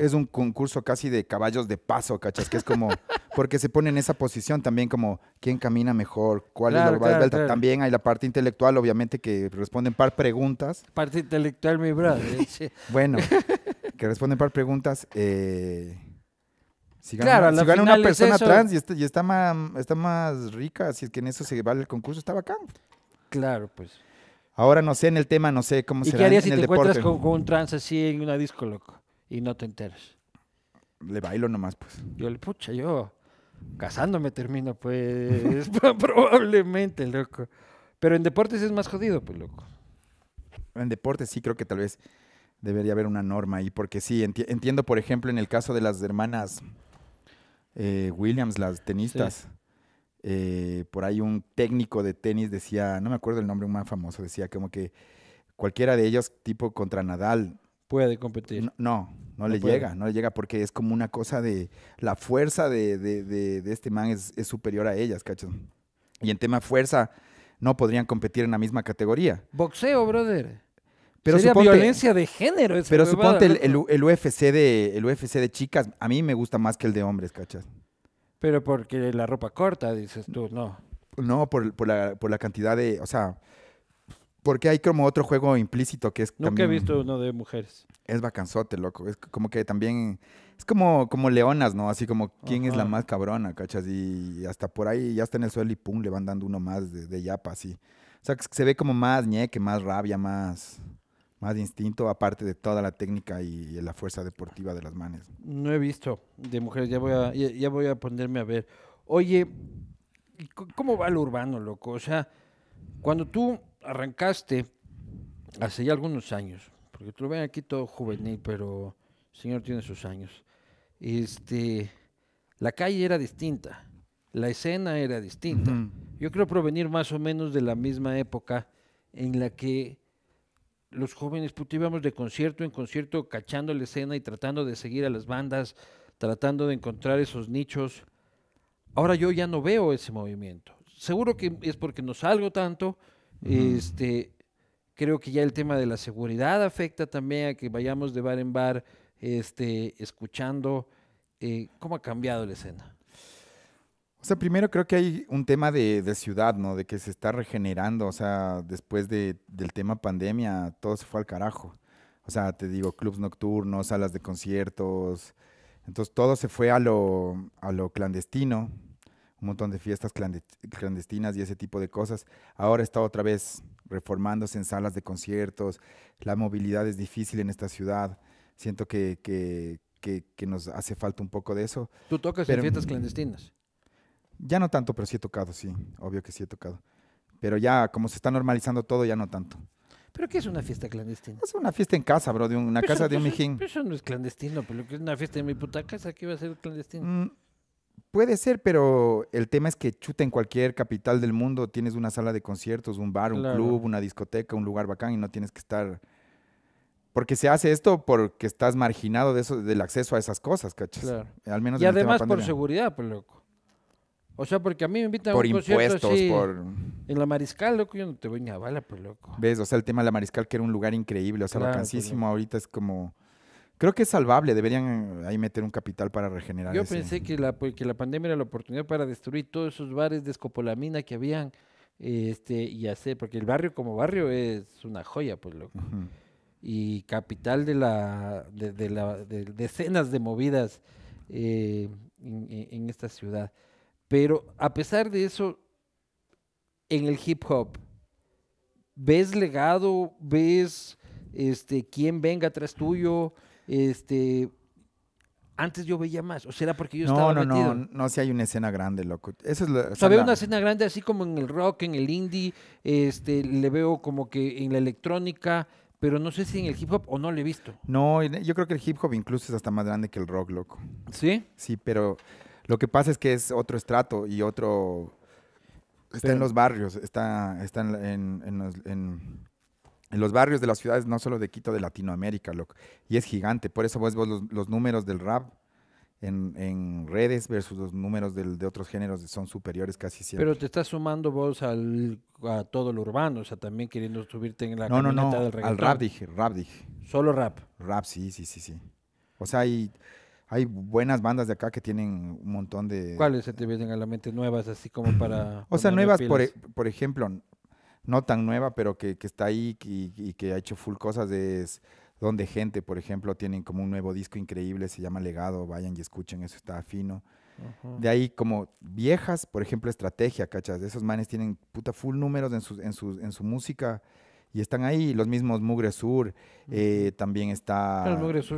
[SPEAKER 2] es un concurso casi de caballos de paso, ¿cachas? Que es como, porque se pone en esa posición también como, ¿quién camina mejor? ¿Cuál es la claro, También hay la parte intelectual, obviamente, que responden par preguntas.
[SPEAKER 1] Parte intelectual, mi brother. bueno,
[SPEAKER 2] que responden par preguntas. Eh, si gana, una persona trans y está, más, rica, si es que en eso se vale el concurso, está bacán. Claro, pues. Ahora no sé en el tema, no sé cómo se ¿Y qué harías si te encuentras con,
[SPEAKER 1] un trans así en una disco, loco? Y no te enteras.
[SPEAKER 2] Le bailo nomás, pues.
[SPEAKER 1] Yo le pucha, yo casándome termino, pues. probablemente, loco.
[SPEAKER 2] Pero en deportes es más jodido, pues, loco. En deportes sí creo que tal vez debería haber una norma ahí, porque sí, entiendo, por ejemplo, en el caso de las hermanas eh, Williams, las tenistas. Eh, por ahí un técnico de tenis decía, no me acuerdo el nombre, un man famoso, decía como que cualquiera de ellos, tipo contra Nadal. Puede competir. No, no, le llega, no le llega porque es como una cosa de. La fuerza de, este man es, superior a ellas, ¿cachos? Y en tema fuerza, no podrían competir en la misma categoría. Boxeo, brother. Pero Sería violencia de
[SPEAKER 1] género. pero suponte el,
[SPEAKER 2] el, UFC de, el UFC de chicas, a mí me gusta más que el de hombres, ¿cachas? Pero porque la ropa corta, dices tú, no. No, por, la, cantidad de. O sea, porque hay como otro juego implícito que es. Nunca he visto
[SPEAKER 1] uno de mujeres.
[SPEAKER 2] Es bacanzote, loco. Es como que también. Es como, como leonas, ¿no? Así como quién es la más cabrona, ¿cachas? Y hasta por ahí ya está en el suelo y pum, le van dando uno más de, de yapa, así. O sea, se ve como más ñeque, más rabia, más más instinto, aparte de toda la técnica y, la fuerza deportiva de las manes.
[SPEAKER 1] No he visto de mujeres, ya voy a, ya, voy a ponerme a ver. Oye, ¿cómo va lo urbano, loco? O sea, cuando tú arrancaste hace ya algunos años, porque tú lo ven aquí todo juvenil, pero el señor tiene sus años. Este, la calle era distinta, la escena era distinta. Yo creo provenir más o menos de la misma época en la que los jóvenes, íbamos de concierto en concierto cachando la escena y tratando de seguir a las bandas, tratando de encontrar esos nichos. Ahora yo ya no veo ese movimiento. Seguro que es porque no salgo tanto. este, creo que ya el tema de la seguridad afecta también a que vayamos de bar en bar este, escuchando. Eh, ¿Cómo ha cambiado la escena?
[SPEAKER 2] O sea, primero creo que hay un tema de, ciudad, ¿no? De que se está regenerando, o sea, después de, del tema pandemia, todo se fue al carajo. O sea, te digo, clubs nocturnos, salas de conciertos. Entonces todo se fue a lo, a lo clandestino, un montón de fiestas clandestinas y ese tipo de cosas. Ahora está otra vez reformándose en salas de conciertos. La movilidad es difícil en esta ciudad. Siento que, que, que, nos hace falta un poco de eso. ¿Tú tocas en fiestas clandestinas? Ya no tanto, pero sí he tocado, sí. Obvio que sí he tocado. Pero ya, como se está normalizando todo, ya no tanto.
[SPEAKER 1] ¿Pero qué es una fiesta clandestina?
[SPEAKER 2] Es una fiesta en casa, bro, de una casa de un
[SPEAKER 1] pues, eso no es clandestino, pero que es una fiesta en mi puta casa, ¿qué va a ser clandestino?
[SPEAKER 2] Mm, puede ser, pero el tema es que chuta en cualquier capital del mundo tienes una sala de conciertos, un bar, un club, una discoteca, un lugar bacán y no tienes que estar... Porque se hace esto porque estás marginado de eso, del acceso a esas cosas, ¿cachas? Al menos y además por
[SPEAKER 1] seguridad, pues loco. O sea, porque a mí me invitan por a un impuestos, por en la Mariscal, loco, yo no te voy ni a bala, pues loco.
[SPEAKER 2] ¿Ves? O sea, el tema de la Mariscal que era un lugar increíble, o sea, pues, lo ahorita es como Creo que es salvable, deberían eh, ahí meter un capital para regenerar. Yo pensé
[SPEAKER 1] que la, pues, que la pandemia era la oportunidad para destruir todos esos bares de escopolamina que habían este, y hacer, porque el barrio como barrio es una joya, pues loco. Y capital de, la, de, de decenas de movidas eh, en esta ciudad. Pero a pesar de eso, en el hip hop, ¿ves legado? ¿Ves este, quién venga atrás tuyo? Este, antes yo veía más, o será porque yo estaba no, metido. No, no,
[SPEAKER 2] no, si hay una escena grande, loco. Eso es o una
[SPEAKER 1] escena grande así como en el rock, en el indie, este, le veo como que en la electrónica, pero no sé si en el hip hop o no lo he visto.
[SPEAKER 2] No, yo creo que el hip hop incluso es hasta más grande que el rock, loco. ¿Sí? Sí, pero lo que pasa es que es otro estrato y otro... Está en los barrios, está, está en, en, los, barrios de las ciudades, no solo de Quito, de Latinoamérica, Y es gigante. Por eso vos, los, números del rap en, redes versus los números del, de otros géneros son superiores casi siempre.
[SPEAKER 1] Pero te estás sumando vos al, a todo lo urbano, o sea, también queriendo subirte en la no, no, no, del al rap dije, rap dije.
[SPEAKER 2] Solo rap. Rap, sí, sí, sí, sí. O sea, y... Hay hay buenas bandas de acá que tienen un montón de...
[SPEAKER 1] ¿Cuáles se te vienen a la mente nuevas, así como para... o sea, nuevas, por, e,
[SPEAKER 2] por, ejemplo, no tan nueva, pero que, está ahí y, que ha hecho full cosas es Donde Gente, por ejemplo, tienen como un nuevo disco increíble, se llama Legado, vayan y escuchen, eso está fino. De ahí como viejas, por ejemplo, Estrategia, ¿cachas? Esos manes tienen puta full números en su, en su, en su música y están ahí los mismos Mugre Sur, eh, también está... Los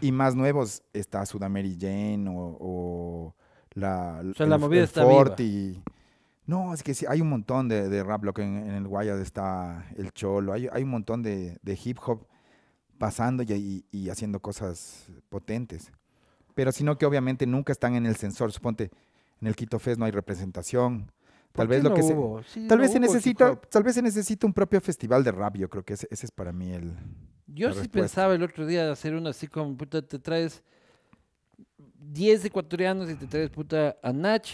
[SPEAKER 2] Y, más nuevos está Sudameri Jane o, la... O sea, la movida está No, es que sí, hay un montón de, de rap, lo que en, el Guayas está el Cholo, hay, un montón de, hip hop pasando y, haciendo cosas potentes. Pero sino que obviamente nunca están en el sensor, suponte, en el Quito Fest no hay representación, Tal vez lo que se, tal vez se necesita, tal vez se un propio festival de rap, creo que ese, es para mí el Yo sí pensaba
[SPEAKER 1] el otro día hacer uno así como puta te traes 10 ecuatorianos y te traes puta a Nach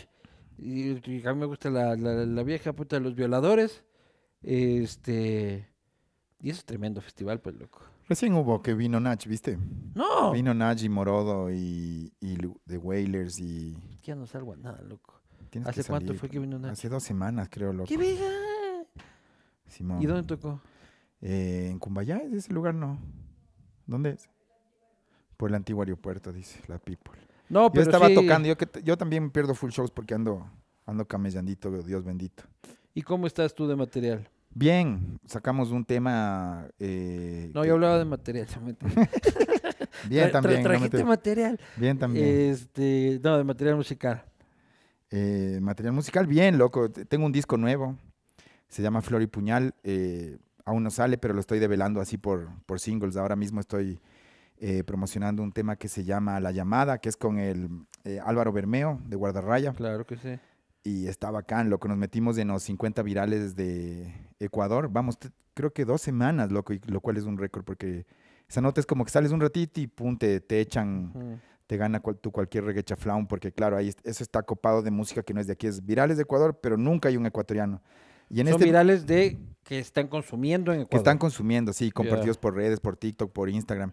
[SPEAKER 1] y, a mí me gusta la, vieja puta de los violadores. Este y es un tremendo festival, pues loco.
[SPEAKER 2] Recién hubo que vino Nach, ¿viste? No. Vino Nach y Morodo y, y The Wailers y.
[SPEAKER 1] Ya no salgo a nada, loco.
[SPEAKER 2] ¿Hace cuánto fue que vino Hace dos semanas, creo, loco. ¡Qué ¿Y dónde tocó? Eh, en Cumbayá, es ese lugar, no. ¿Dónde es? Por el antiguo aeropuerto, dice la people. No, pero yo estaba tocando, yo, también pierdo full shows porque ando, ando camellandito, Dios bendito. ¿Y cómo
[SPEAKER 1] estás tú de material?
[SPEAKER 2] Bien, sacamos un tema. Eh, no, yo
[SPEAKER 1] hablaba de material. Bien también. trajiste material. Bien también.
[SPEAKER 2] Este, no, de material musical eh, material musical. Bien, loco. Tengo un disco nuevo. Se llama Flor y Puñal. Eh, aún no sale, pero lo estoy develando así por, por singles. Ahora mismo estoy eh, promocionando un tema que se llama La Llamada, que es con el eh, Álvaro Bermeo de Guardarraya. Claro que sí. Y está bacán, loco. Nos metimos en los 50 virales de Ecuador. Vamos, creo que dos semanas, loco, lo cual es un récord porque esa nota es como que sales un ratito y pum, te, echan te gana cual, tú cualquier reggae flaun, porque claro, ahí eso está copado de música que no es de aquí, es virales de Ecuador, pero nunca hay un ecuatoriano. Y en Son este, virales de
[SPEAKER 1] que están consumiendo en Ecuador. Que están
[SPEAKER 2] consumiendo, sí, compartidos por redes, por TikTok, por Instagram.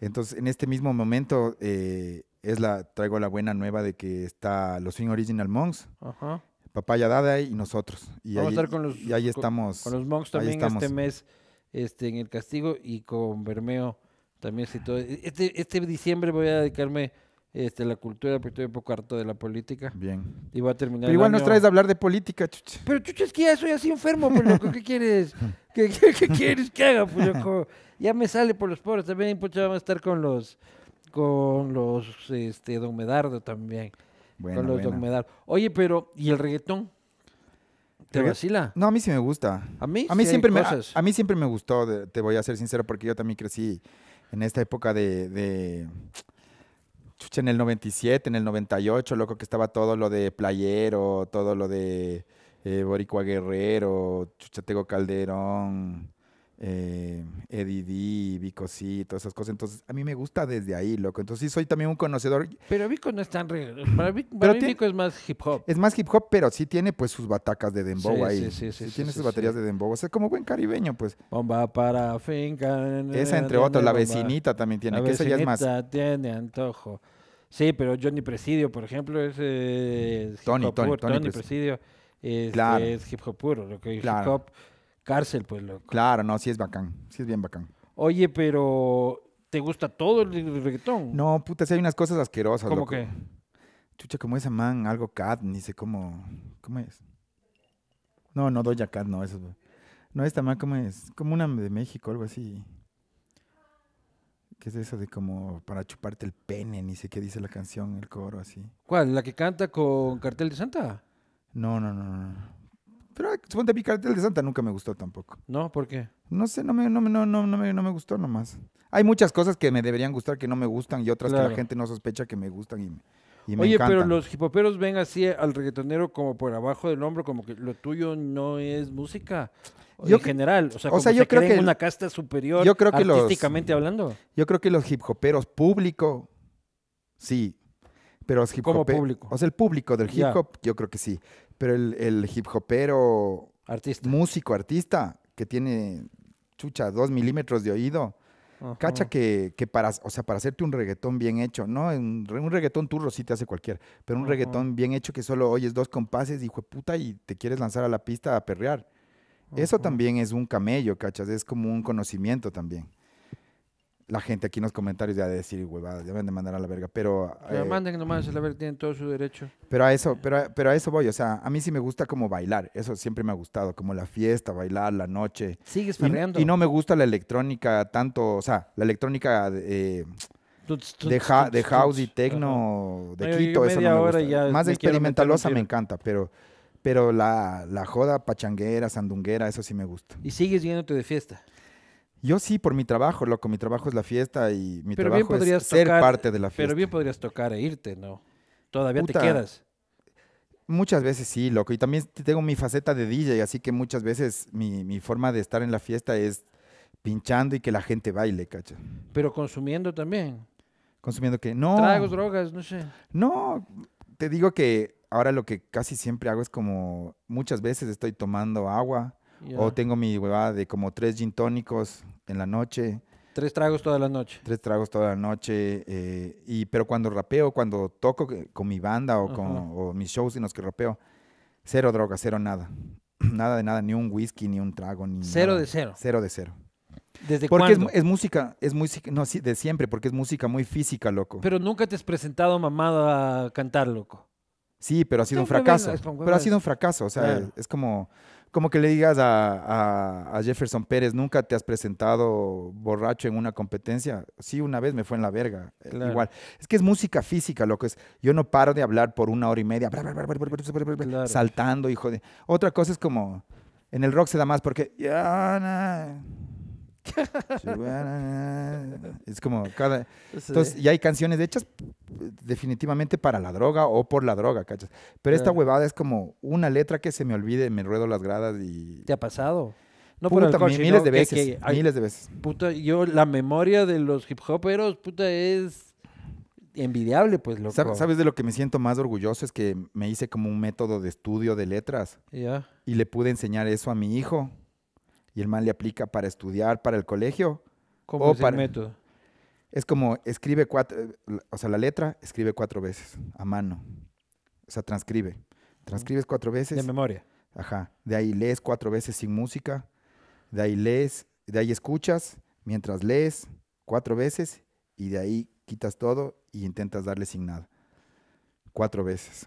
[SPEAKER 2] Entonces, en este mismo momento, eh, es la, traigo la buena nueva de que está los Swing Original Monks. Ajá. Papaya Dada y nosotros. Y Vamos ahí, a estar con los, estamos. Con los Monks también este
[SPEAKER 1] mes este, en El Castigo y con Bermeo también e-, Este, este diciembre voy a dedicarme este, la cultura, porque estoy un poco harto de la política. Bien. Y voy a terminar. Pero igual nos traes de
[SPEAKER 2] hablar de política, chucha. Pero chucha, es que ya soy
[SPEAKER 1] así enfermo, pero pues, ¿Qué quieres? ¿Qué, quieres que haga, pues, Ya me sale por los pobres. También, pues, vamos a estar con los. Con los. Este, Don Medardo también. Bueno, con los Don
[SPEAKER 2] Medardo. Oye, pero. ¿Y el reggaetón?
[SPEAKER 1] ¿Te vacila?
[SPEAKER 2] No, a mí sí me gusta. A mí, a mí siempre me a, a, mí siempre me gustó, te voy a ser sincero, porque yo también crecí en esta época de, chucha, en el 97, en el 98, loco, que estaba todo lo de Playero, todo lo de eh, Boricua Guerrero, Chuchatego Calderón, eh, D, Vico sí, todas esas cosas. Entonces, a mí me gusta desde ahí, loco. Entonces, sí, soy también un conocedor.
[SPEAKER 1] Pero Vico no es tan. Re... Para, es
[SPEAKER 2] más hip hop. Es más hip hop, pero sí tiene pues sus batacas de dembow ahí. Sí, sí, sí. tiene sus baterías de dembow. O sea, como buen caribeño, pues. Bomba para
[SPEAKER 1] finca.
[SPEAKER 2] Esa, entre otras. La vecinita también tiene, ¿Qué que más.
[SPEAKER 1] tiene antojo. Sí, pero Johnny Presidio, por ejemplo, es. Eh, Tony, Tony, Tony, Presidio. Es, hip hop puro. Lo que es hip hop
[SPEAKER 2] cárcel, pues loco. Claro, no, sí es bacán, sí es bien bacán.
[SPEAKER 1] Oye, pero ¿te gusta todo el reggaetón?
[SPEAKER 2] No, puta, sí hay unas cosas asquerosas, ¿Cómo qué? Chucha, como esa man, algo cat, ni sé cómo, ¿cómo es? No, no doy cat, no, eso. No, esta man, ¿cómo es? Como una de México, algo así. ¿Qué es eso de como para chuparte el pene? Ni sé qué dice la canción, el coro, así.
[SPEAKER 1] ¿Cuál? ¿La que canta con cartel de Santa?
[SPEAKER 2] No, no, no, no. Pero suponte a de Santa nunca me gustó tampoco. ¿No? ¿Por qué? No sé, no me, no, no, no, me, gustó nomás. Hay muchas cosas que me deberían gustar que no me gustan y otras que la gente no sospecha que me gustan y, y me Oye, pero
[SPEAKER 1] los hip hipoperos ven así al reggaetonero como por abajo del hombro, como que lo tuyo no es música. Yo en general, o sea, como yo una casta superior yo creo que artísticamente hablando.
[SPEAKER 2] Yo creo que los hip hoperos público sí, pero los hip Como público. O sea, el público del hip hop, yo creo que sí. Pero el, hip hopero. Músico, artista, que tiene, chucha, dos milímetros de oído. Cacha que, que, para, o sea, para hacerte un reggaetón bien hecho, ¿no? Un, reggaetón turro sí te hace cualquier, pero un reggaetón bien hecho que solo oyes dos compases, hijo de y te quieres lanzar a la pista a perrear. Eso también es un camello, cachas, es como un conocimiento también la gente aquí en los comentarios ya de decir, huevadas, ya van a mandar a la verga, pero... pero eh, manden
[SPEAKER 1] nomás a la verga, tienen todo su derecho.
[SPEAKER 2] Pero a eso, pero, pero a eso voy, o sea, a mí sí me gusta como bailar, eso siempre me ha gustado, como la fiesta, bailar, la noche. Sigues farreando. Y, no me gusta la electrónica tanto, o sea, la electrónica... de, eh,
[SPEAKER 1] de, house y techno de Quito, eso no Más experimentalosa me
[SPEAKER 2] encanta, pero, pero la, la, joda pachanguera, sandunguera, eso sí me gusta. ¿Y sigues yéndote de fiesta? Yo sí, por mi trabajo, loco. Mi trabajo es la fiesta y mi trabajo es ser parte de la fiesta. Pero
[SPEAKER 1] bien podrías tocar e irte, ¿no? Todavía te quedas.
[SPEAKER 2] Muchas veces sí, loco. Y también tengo mi faceta de DJ, así que muchas veces mi, forma de estar en la fiesta es pinchando y que la gente baile, cacha. Pero consumiendo también. ¿Consumiendo qué? No. Tragos,
[SPEAKER 1] drogas, no sé.
[SPEAKER 2] No, te digo que ahora lo que casi siempre hago es como muchas veces estoy tomando agua. O tengo mi huevada de como tres gin tónicos en la noche. Tres tragos toda la noche. Tres tragos toda la noche. Eh, y, pero cuando rapeo, cuando toco con mi banda o con mis shows en los que rapeo, cero droga, cero nada. Nada de nada, ni un whisky, ni un trago, ni. Cero de cero. Cero de cero.
[SPEAKER 1] ¿Desde porque cuándo? Es, es,
[SPEAKER 2] música, es música, no, sí, de siempre, porque es música muy física, loco.
[SPEAKER 1] Pero nunca te has presentado mamado a cantar,
[SPEAKER 2] loco. Sí, pero ha sido un fracaso. pero ha sido un fracaso, o sea, es como como que le digas a, Jefferson Pérez, nunca te has presentado borracho en una competencia. Sí, una vez me fue en la verga. Igual. Es que es música física, lo que es. Yo no paro de hablar por una hora y media, saltando, hijo de. Otra cosa es como. En el rock se da más porque. Ya, Ah, es como cada. Entonces, y hay canciones hechas definitivamente para la droga o por la droga, ¿cachas? Pero esta huevada es como una letra que se me olvide, me ruedo las gradas y. ¿Te ha pasado? No miles de veces. miles de veces.
[SPEAKER 1] yo, la memoria de los hip hoperos, puta, es envidiable, pues, loco. ¿Sabes de
[SPEAKER 2] lo que me siento más orgulloso? Es que me hice como un método de estudio de letras. Y le pude enseñar eso a mi hijo y el man le aplica para estudiar para el colegio. ¿Cómo es el método? Es como escribe cuatro, o sea, la letra escribe cuatro veces a mano. O sea, transcribe. Transcribes cuatro veces. De memoria. Ajá. De ahí lees cuatro veces sin música. De ahí lees, de ahí escuchas mientras lees cuatro veces y de ahí quitas todo y intentas darle sin nada. Cuatro veces.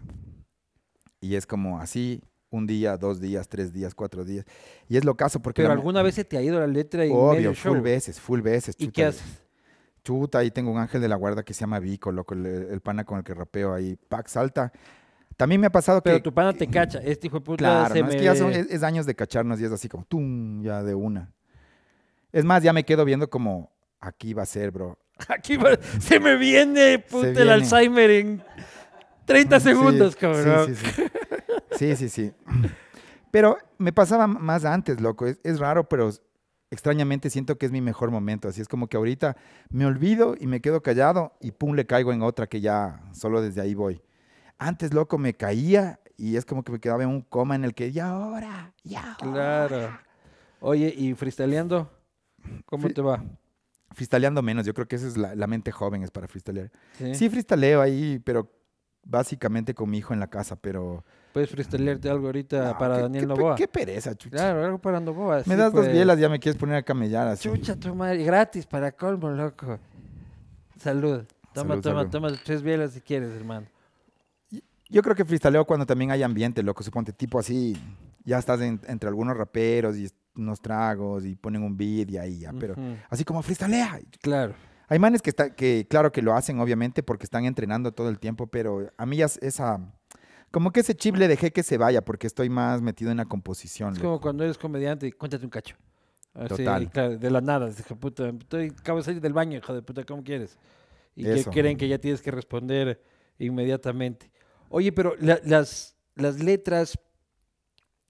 [SPEAKER 2] Y es como así, un día, dos días, tres días, cuatro días. Y es lo caso porque... Pero
[SPEAKER 1] alguna vez se te ha ido la letra y... Obvio, full
[SPEAKER 2] veces, full veces. Chuta, ¿Y qué haces? Chuta, ahí tengo un ángel de la guarda que se llama Vico, el, pana con el que rapeo ahí. Pac, salta. También me ha pasado que... Pero tu pana
[SPEAKER 1] te eh, cacha, este hijo de puta es que ya son, es,
[SPEAKER 2] años de cacharnos y es así como, tum, ya de una. Es más, ya me quedo viendo como, aquí va a ser, bro. Aquí va, se me viene, puta, el Alzheimer en 30 segundos, cabrón. Sí, sí, sí. Pero me pasaba más antes, loco. Es, raro, pero extrañamente siento que es mi mejor momento. Así es como que ahorita me olvido y me quedo callado y pum, le caigo en otra que ya solo desde ahí voy. Antes, loco, me caía y es como que me quedaba en un coma en el que ya ahora, ya Claro. Oye, ¿y fristaleando. ¿Cómo te va? fristaleando menos, yo creo que esa es la, mente joven, es para freestylear. Sí, fristaleo ahí, pero básicamente con mi hijo en la casa, pero
[SPEAKER 1] Puedes freestylearte algo ahorita para Daniel Qué pereza, chucha. Claro, algo para Novoa. Me das dos pues. bielas, ya
[SPEAKER 2] me quieres poner a camellar así. Chucha,
[SPEAKER 1] tu madre. Gratis, para colmo,
[SPEAKER 2] loco. Salud. Toma, toma,
[SPEAKER 1] toma tres bielas si quieres, hermano.
[SPEAKER 2] Yo creo que freestaleo cuando también hay ambiente, loco. Suponte, tipo así, ya estás entre algunos raperos y unos tragos y ponen un beat y ahí ya. Pero así como freestalea. Claro. Hay manes que, está, que, claro que lo hacen, obviamente, porque están entrenando todo el tiempo, pero a mí ya esa como que ese chip le dejé que se vaya porque estoy más metido en la composición. Es
[SPEAKER 1] como cuando eres comediante y cuéntate un cacho. Total. de la nada, hijo puta. Estoy, acabo de salir del baño, hijo de puta, ¿cómo quieres? Y que creen que ya tienes que responder inmediatamente. Oye, pero las, las letras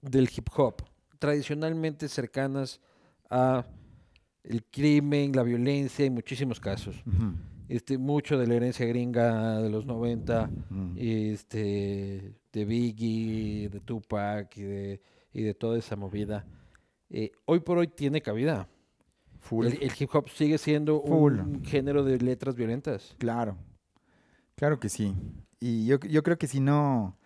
[SPEAKER 1] del hip hop, tradicionalmente cercanas a el crimen, la violencia y muchísimos casos. Este, mucho de la herencia gringa de los 90, mm. este, de Biggie, de Tupac y de, y de toda esa movida. Eh, hoy por hoy tiene cabida. El, hip hop sigue siendo un
[SPEAKER 2] género de letras violentas. Claro, claro que sí. Y yo, creo que si no,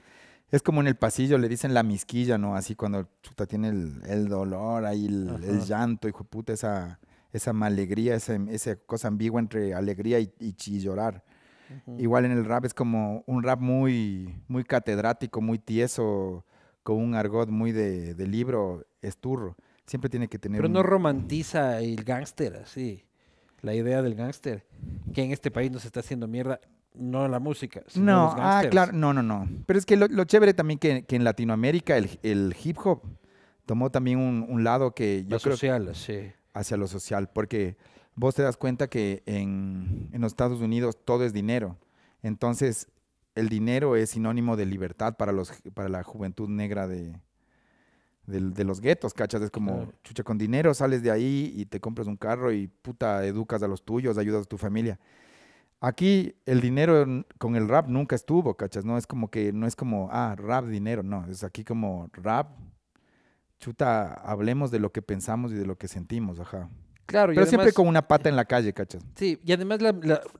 [SPEAKER 2] es como en el pasillo, le dicen la misquilla, ¿no? Así cuando tiene el, dolor, ahí el, el llanto, hijo de puta, esa esa alegría, esa, esa, cosa ambigua entre alegría y, y, llorar. Igual en el rap es como un rap muy, muy catedrático, muy tieso, con un argot muy de, de libro, esturro. Siempre tiene que tener... Pero no
[SPEAKER 1] romantiza el gángster, así. La idea del gángster, que en este país nos está haciendo mierda. No la música. Sino no, ah, claro,
[SPEAKER 2] no, no, no. Pero es que lo, chévere también que, en Latinoamérica el, hip hop tomó también un, lado que yo social, sí hacia lo social, porque vos te das cuenta que en, los Estados Unidos todo es dinero. Entonces, el dinero es sinónimo de libertad para, los, para la juventud negra de, los guetos, ¿cachas? Es como, chucha, con dinero sales de ahí y te compras un carro y puta, educas a los tuyos, ayudas a tu familia. Aquí el dinero con el rap nunca estuvo, ¿cachas? No es como que, no es como, ah, rap, dinero, no, es aquí como rap, chuta, hablemos de lo que pensamos y de lo que sentimos, ajá.
[SPEAKER 1] Claro, Pero siempre con
[SPEAKER 2] una pata eh, en la calle, ¿cachas?
[SPEAKER 1] Sí, y además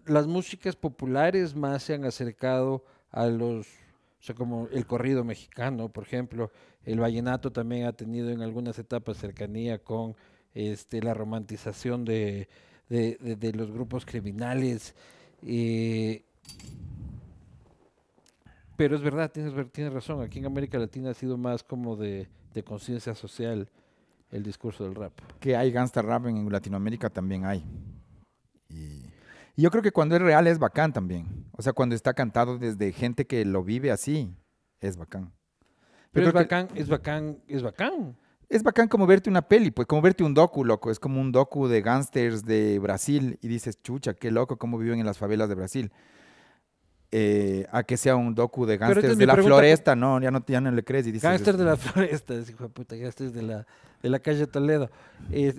[SPEAKER 1] las músicas populares más se han acercado a los, o sea, como el corrido mexicano, por ejemplo, el vallenato también ha tenido en algunas etapas cercanía con este, la romantización de, los grupos criminales. Eh, pero es verdad, tienes razón, aquí en América Latina ha sido más como de de conciencia social
[SPEAKER 2] el discurso del rap. Que hay gangster rap en Latinoamérica también hay. Y, yo creo que cuando es real es bacán también. O sea, cuando está cantado desde gente que lo vive así, es bacán. Pero es bacán,
[SPEAKER 1] es bacán, es bacán, es bacán.
[SPEAKER 2] Es bacán como verte una peli, pues como verte un docu, loco. Es como un docu de gangsters de Brasil y dices, chucha, qué loco, cómo viven en las favelas de Brasil. Eh, a que sea un docu de gángsters de la floresta, no, ya no, ya le crees. Y dices, de la este, floresta,
[SPEAKER 1] hijo de puta, gángsters de la, de la calle Toledo.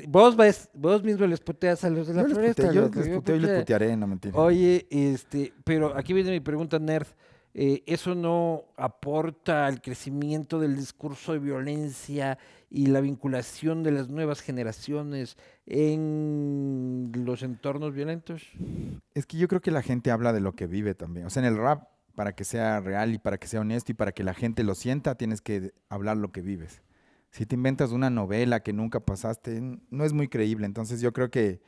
[SPEAKER 1] vos, ves, vos mismo les puteas a los de la floresta. yo les puteo y les putearé, no mentira. Oye, este, pero aquí viene mi pregunta, Nerd. Eh, ¿Eso no aporta al crecimiento del discurso de violencia y la vinculación de las nuevas generaciones en los entornos violentos?
[SPEAKER 2] Es que yo creo que la gente habla de lo que vive también. O sea, en el rap, para que sea real y para que sea honesto y para que la gente lo sienta, tienes que hablar lo que vives. Si te inventas una novela que nunca pasaste, no es muy creíble. Entonces yo creo que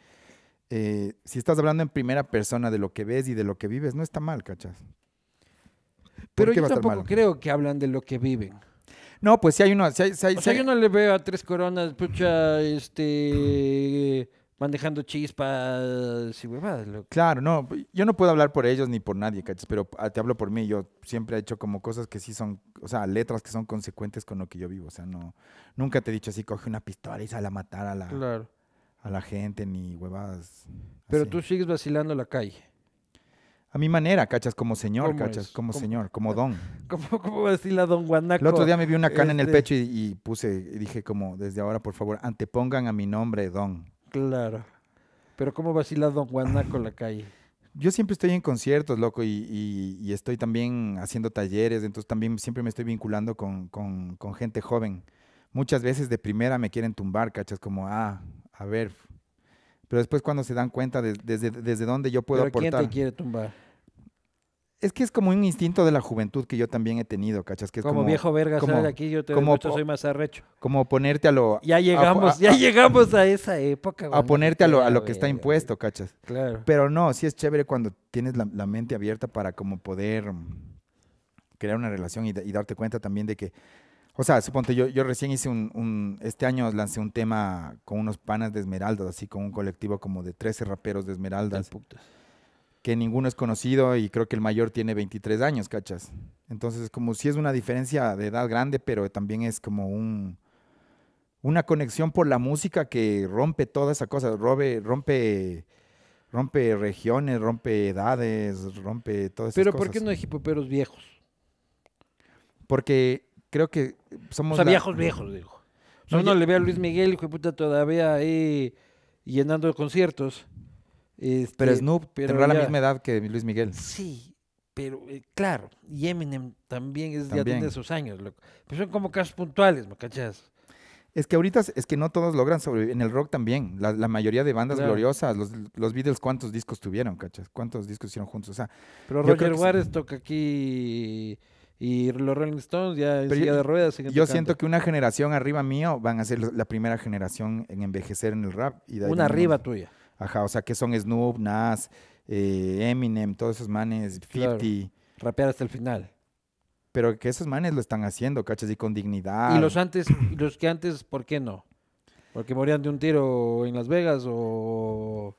[SPEAKER 2] eh, si estás hablando en primera persona de lo que ves y de lo que vives, no está mal, ¿cachas?
[SPEAKER 1] Pero yo tampoco
[SPEAKER 2] creo que hablan de lo que viven. No, pues si hay uno. si hay, si hay, yo no le veo a
[SPEAKER 1] tres coronas, pucha, este. manejando chispas
[SPEAKER 2] y huevadas. Claro, no. Yo no puedo hablar por ellos ni por nadie, cachos, Pero ah, te hablo por mí. Yo siempre he hecho como cosas que sí son. O sea, letras que son consecuentes con lo que yo vivo. O sea, no. Nunca te he dicho así, coge una pistola y sale a matar a la. A la gente, ni huevadas. Pero tú sigues vacilando la calle. A mi manera, cachas, como señor, cachas, como señor, como don.
[SPEAKER 1] ¿Cómo, cómo don Guanaco? El otro día me vi una cana en el este pecho
[SPEAKER 2] y, puse, y dije como, desde ahora, por favor, antepongan a mi nombre don.
[SPEAKER 1] Claro. Pero ¿cómo vacila don Guanaco la calle?
[SPEAKER 2] Yo siempre estoy en conciertos, loco, y, estoy también haciendo talleres, entonces también siempre me estoy vinculando con, gente joven. Muchas veces de primera me quieren tumbar, cachas, como, ah, a ver, pero después cuando se dan cuenta desde, desde dónde yo puedo ¿Pero aportar. ¿Quién te
[SPEAKER 1] quiere tumbar?
[SPEAKER 2] es que es como un instinto de la juventud que yo también he tenido, ¿cachas? es como, viejo verga, como, Aquí yo te como, soy más arrecho. Como ponerte a lo... Ya llegamos, ya llegamos a esa época. A ponerte a lo, a lo que está impuesto, ¿cachas? Claro. Pero no, sí es chévere cuando tienes la, mente abierta para como poder mm, crear una relación y, darte cuenta también de que... O sea, suponte, yo, yo recién hice un, un, Este año lancé un tema con unos panas de Esmeraldas, así, con un colectivo como de 13 raperos de Esmeraldas que ninguno es conocido y creo que el mayor tiene 23 años, ¿cachas? Entonces, como si es una diferencia de edad grande, pero también es como un, una conexión por la música que rompe toda esa cosa, rompe, rompe, rompe regiones, rompe edades, rompe todas esas pero cosas. Pero ¿por qué
[SPEAKER 1] no hay hipoperos viejos?
[SPEAKER 2] Porque creo que somos... O sea, viejos, viejos, digo. No, no, le
[SPEAKER 1] ve a Luis Miguel, hijo de puta, todavía ahí llenando conciertos pero
[SPEAKER 2] este, Snoop tendrá la misma edad que Luis Miguel.
[SPEAKER 1] Sí, pero eh, claro, y Eminem también es ya tiene sus años, Pero pues son como casos puntuales, ¿me
[SPEAKER 2] Es que ahorita es que no todos logran sobrevivir. En el rock también. La, mayoría de bandas gloriosas. Los, los, Beatles, ¿cuántos discos tuvieron, cachas? ¿Cuántos discos hicieron juntos? O pero Roger Waters
[SPEAKER 1] toca aquí y los Rolling Stones ya es de ruedas. yo siento que
[SPEAKER 2] una generación arriba mío van a ser la primera generación en envejecer en el rap. Y de una arriba tuya. Ajá, o sea, que son Snoop, Nas, eh, Eminem, todos esos manes, 50. Rapear hasta el final. Pero que esos manes lo están haciendo, ¿cachas? Y con dignidad. Y los
[SPEAKER 1] antes, los que antes, ¿por qué
[SPEAKER 2] no? Porque morían de un tiro en Las Vegas o...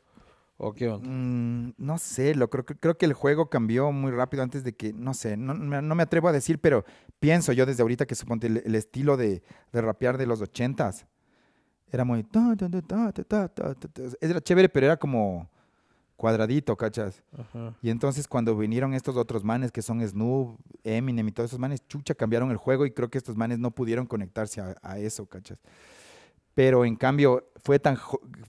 [SPEAKER 2] qué onda? Mm, no sé, lo, creo, creo que el juego cambió muy rápido antes de que, no sé, no, me atrevo a decir, pero pienso yo desde ahorita que suponte el, estilo de, de, rapear de los ochentas era muy... Era chévere, pero era como cuadradito, ¿cachas? Y entonces cuando vinieron estos otros manes que son Snoop, Eminem y todos esos manes, chucha, cambiaron el juego y creo que estos manes no pudieron conectarse a, eso, ¿cachas? Pero en cambio fue tan,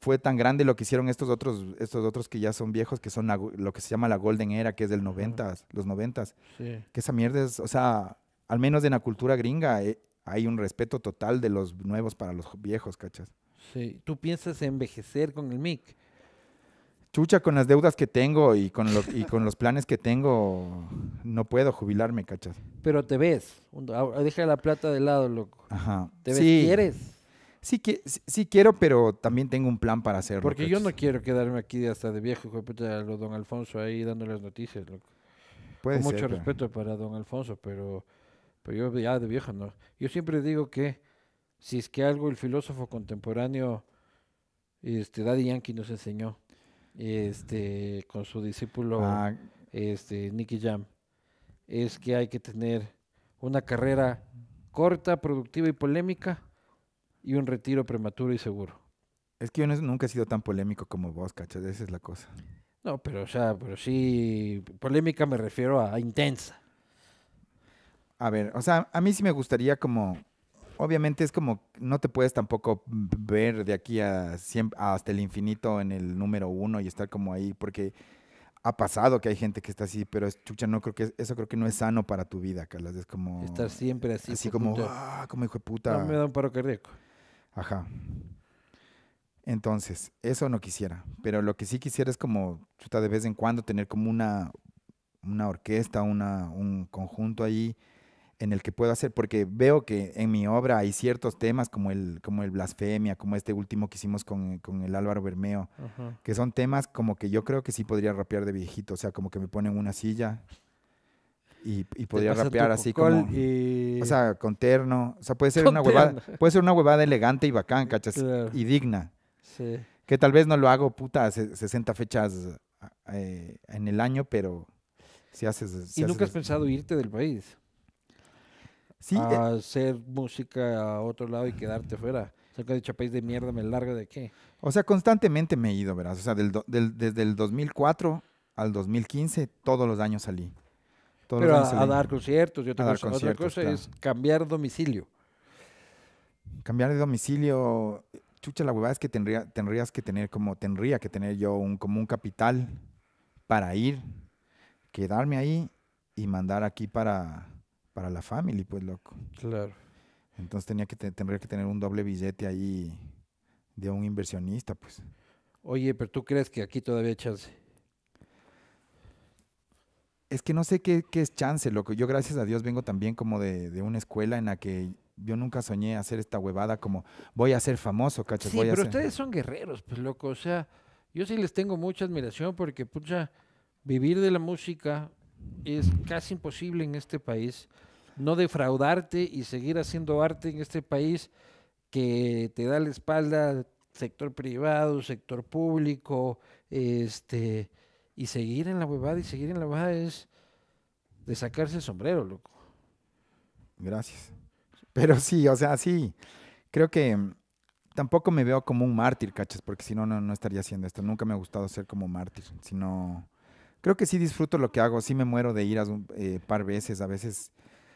[SPEAKER 2] fue tan grande lo que hicieron estos otros, estos otros que ya son viejos, que son lo que se llama la Golden Era, que es del 90, los 90, sí. que esa mierda es, o sea, al menos en la cultura gringa, eh, hay un respeto total de los nuevos para los viejos, ¿cachas?
[SPEAKER 1] Sí. ¿Tú piensas envejecer con el mic?
[SPEAKER 2] Chucha, con las deudas que tengo y con, los y con los planes que tengo, no puedo jubilarme, ¿cachas?
[SPEAKER 1] Pero te ves. Deja la plata de lado, loco. Ajá. ¿Te ves? Sí. ¿Quieres?
[SPEAKER 2] Sí, que, sí, quiero, pero también tengo un plan para hacerlo. Porque
[SPEAKER 1] yo no quiero quedarme aquí hasta de viejo, hijo de lo don Alfonso ahí las noticias, loco. Puede Con mucho respeto para don Alfonso, pero pero yo ya de viejo no. Yo siempre digo que si es que algo el filósofo contemporáneo, este, Daddy Yankee nos enseñó, este, con su discípulo, ah. este, Nicky Jam, es que hay que tener una carrera corta, productiva y polémica y un
[SPEAKER 2] retiro prematuro y seguro. Es que yo nunca he sido tan polémico como vos, cachas, esa es la cosa. No, pero o sea, pero sí, polémica me refiero a intensa. A ver, o sea, a mí sí me gustaría como obviamente es como, no te puedes tampoco ver de aquí a hasta el infinito en el número uno y estar como ahí, porque ha pasado que hay gente que está así, pero chucha, no creo que eso creo que no es sano para tu vida, Carlos. Es como estar siempre así, así como, ah, como hijo de puta. No, me
[SPEAKER 1] da un paro rico.
[SPEAKER 2] Ajá. Entonces, eso no quisiera, pero lo que sí quisiera es como, chuta, de vez en cuando tener como una, una orquesta, una, un conjunto ahí en el que puedo hacer, porque veo que en mi obra hay ciertos temas como el, como el blasfemia, como este último que hicimos con, con el Álvaro Bermeo, que son temas como que yo creo que sí podría rapear de viejito, o sea, como que me ponen una silla y, podría rapear así como... O sea, con terno, o sea, puede ser, una huevada, puede ser una huevada elegante y bacán, eh, ¿cachas? Y digna. Que tal vez no lo hago, puta, 60 fechas eh, en el año, pero si haces... ¿Y nunca has
[SPEAKER 1] pensado irte del país? Eh, a hacer música a otro lado y quedarte fuera. O sea, que país de mierda, me largo de qué.
[SPEAKER 2] O sea, constantemente me he ido, verás. O sea, del, del, desde el 2004 al 2015, todos los años salí. Pero a, dar conciertos yo otra cosa, cosa es cambiar domicilio. Cambiar de domicilio, chucha, la huevada es que tendría, tendrías que tener como, tendría que tener yo un, como un capital para ir, quedarme ahí y mandar aquí para, para la family, pues, loco. Claro. Entonces tenía que tendría que tener un doble billete ahí de un inversionista, pues.
[SPEAKER 1] Oye, pero ¿tú crees que aquí todavía hay chance?
[SPEAKER 2] Es que no sé qué, es chance, loco. Yo, gracias a Dios, vengo también como de, una escuela en la que yo nunca soñé hacer esta huevada como voy a ser famoso, cachas. Sí, pero ustedes
[SPEAKER 1] son guerreros, pues loco. O sea, yo sí les tengo mucha admiración porque, pucha, vivir de la música es casi imposible en este país no defraudarte y seguir haciendo arte en este país que te da la espalda sector privado, sector público, este, y seguir en la huevada y seguir en la huevada es de sacarse el sombrero, loco.
[SPEAKER 2] Gracias. Pero sí, o sea, sí, creo que mm, tampoco me veo como un mártir, cachas, porque si no, no, no estaría haciendo esto. Nunca me ha gustado ser como mártir, sino creo que sí disfruto lo que hago, sí me muero de ir a un eh, par veces, a veces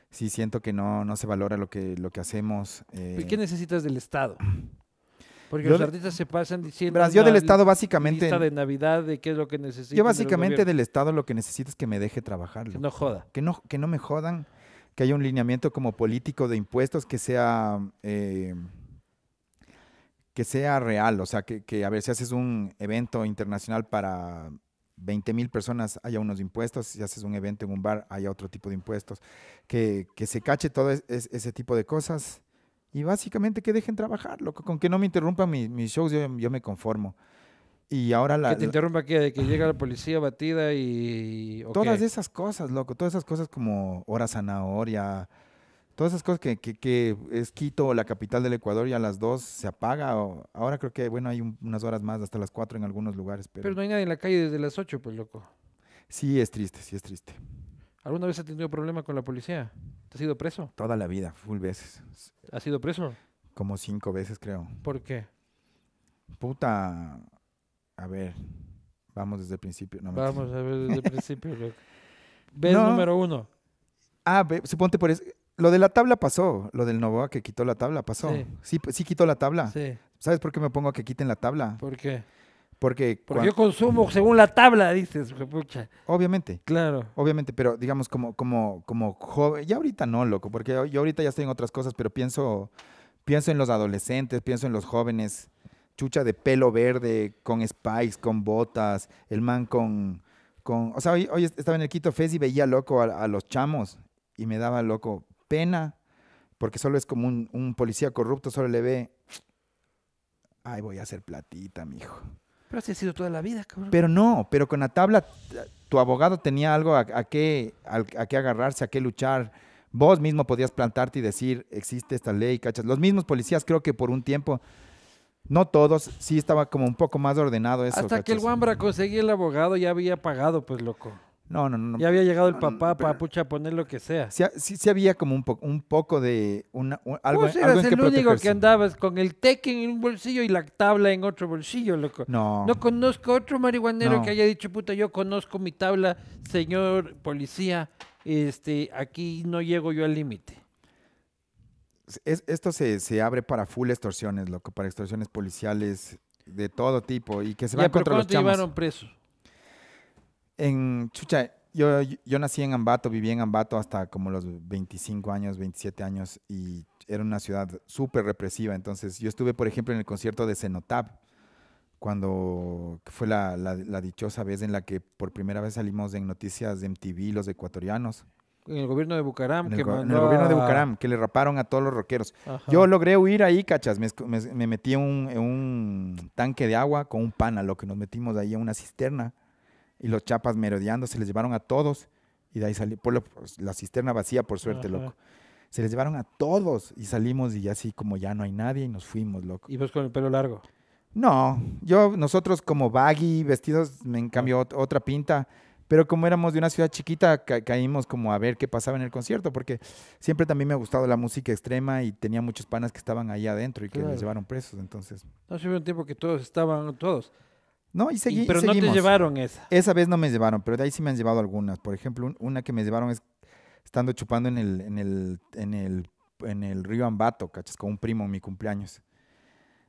[SPEAKER 2] sí siento que no, no se valora lo que, lo que hacemos. ¿Y eh. qué
[SPEAKER 1] necesitas del Estado? Porque los artistas se pasan diciendo. yo del Estado básicamente. de Navidad, de qué es lo que necesito. Yo básicamente del
[SPEAKER 2] Estado lo que necesito es que me deje trabajar. Que no joda. Que no, que no me jodan, que haya un lineamiento como político de impuestos que sea. Eh, que sea real, o sea, que, que a ver si haces un evento internacional para 20 mil personas haya unos impuestos, si haces un evento en un bar haya otro tipo de impuestos, que, que se cache todo ese tipo de cosas y básicamente que dejen trabajar, loco, con que no me interrumpan mis, shows yo, yo, me conformo. Y ahora la... Que te interrumpa que, de que llega la policía batida y... Todas esas cosas, loco, todas esas cosas como hora zanahoria, todas esas cosas que, es Quito, la capital del Ecuador, y a las 2 se apaga. ahora creo que, bueno, hay unas horas más, hasta las 4 en algunos lugares. Pero...
[SPEAKER 1] pero no hay nadie en la calle desde las 8, pues loco.
[SPEAKER 2] Sí, es triste, sí es triste.
[SPEAKER 1] ¿Alguna vez has tenido problema con la policía?
[SPEAKER 2] ¿Te has sido preso? Toda la vida, full veces.
[SPEAKER 1] ¿Has sido preso?
[SPEAKER 2] Como cinco veces, creo. ¿Por qué? Puta. A ver, vamos desde el principio. No, vamos
[SPEAKER 1] a ver desde el principio. Ves número uno.
[SPEAKER 2] Ah, suponte por eso. Lo de la tabla pasó, lo del Novoa que quitó la tabla pasó. Sí, sí, quitó la tabla. ¿Sabes por qué me pongo a que quiten la tabla? ¿Por qué? Porque, Porque yo consumo según la tabla, dices, pucha. Obviamente. Claro. Obviamente, pero digamos como, como, como joven, ya ahorita no, loco, porque yo ahorita ya estoy en otras cosas, pero pienso, pienso en los adolescentes, pienso en los jóvenes, chucha de pelo verde, con spikes, con botas, el man con, con o sea, hoy, hoy estaba en el Quito Fest y veía loco a los chamos y me daba loco, pena, porque solo es como un, policía corrupto, solo le ve, ay, voy a hacer platita, hijo,
[SPEAKER 1] Pero así ha sido toda la vida, cabrón. Pero no,
[SPEAKER 2] pero con la tabla, tu abogado tenía algo a, qué, a, qué agarrarse, a qué luchar. Vos mismo podías plantarte y decir, existe esta ley, cachas. Los mismos policías creo que por un tiempo no todos, sí estaba como un poco más ordenado eso. Hasta que el
[SPEAKER 1] Wambra conseguía el abogado, ya había pagado, pues loco. No, no, no. Ya había llegado el papá, para papucha, poner lo que sea.
[SPEAKER 2] Sí, sí, había como un, poco, un poco de una, pues algo, Vos eras el único que
[SPEAKER 1] andabas con el teque en un bolsillo y la tabla en otro bolsillo, loco. No. No conozco otro marihuanero que haya dicho, puta, yo conozco mi tabla, señor policía, este, aquí no llego yo al límite.
[SPEAKER 2] esto se, se abre para full extorsiones, loco, para extorsiones policiales de todo tipo y que se va a contra los chamos. te llevaron preso? en Chucha, yo, yo nací en Ambato, viví en Ambato hasta como los 25 años, 27 años y era una ciudad súper represiva. Entonces yo estuve, por ejemplo, en el concierto de Cenotab, cuando fue la, dichosa vez en la que por primera vez salimos en noticias de MTV los ecuatorianos.
[SPEAKER 1] En el gobierno de Bucaram. el, que gobierno de Bucaram,
[SPEAKER 2] que le raparon a todos los rockeros. Yo logré huir ahí, cachas. Me, metí en un, tanque de agua con un pana, lo que nos metimos ahí en una cisterna y los chapas merodeando, se les llevaron a todos. Y de ahí salí, por pues, la, cisterna vacía, por suerte, loco. Se les llevaron a todos y salimos y así como ya no hay nadie y nos fuimos, loco.
[SPEAKER 1] ¿Y vos con el pelo largo?
[SPEAKER 2] No, yo, nosotros como baggy, vestidos, me cambió otra pinta, pero como éramos de una ciudad chiquita, caímos como a ver qué pasaba en el concierto, porque siempre también me ha gustado la música extrema y tenía muchos panas que estaban ahí adentro y que los llevaron presos, entonces.
[SPEAKER 1] No, hubo un tiempo que todos estaban, todos, no, y seguí, pero no te llevaron esa.
[SPEAKER 2] Esa vez no me llevaron, pero de ahí sí me han llevado algunas. Por ejemplo, una que me llevaron es estando chupando en el, en el, en el, en el río Ambato, ¿cachas? Con un primo en mi cumpleaños.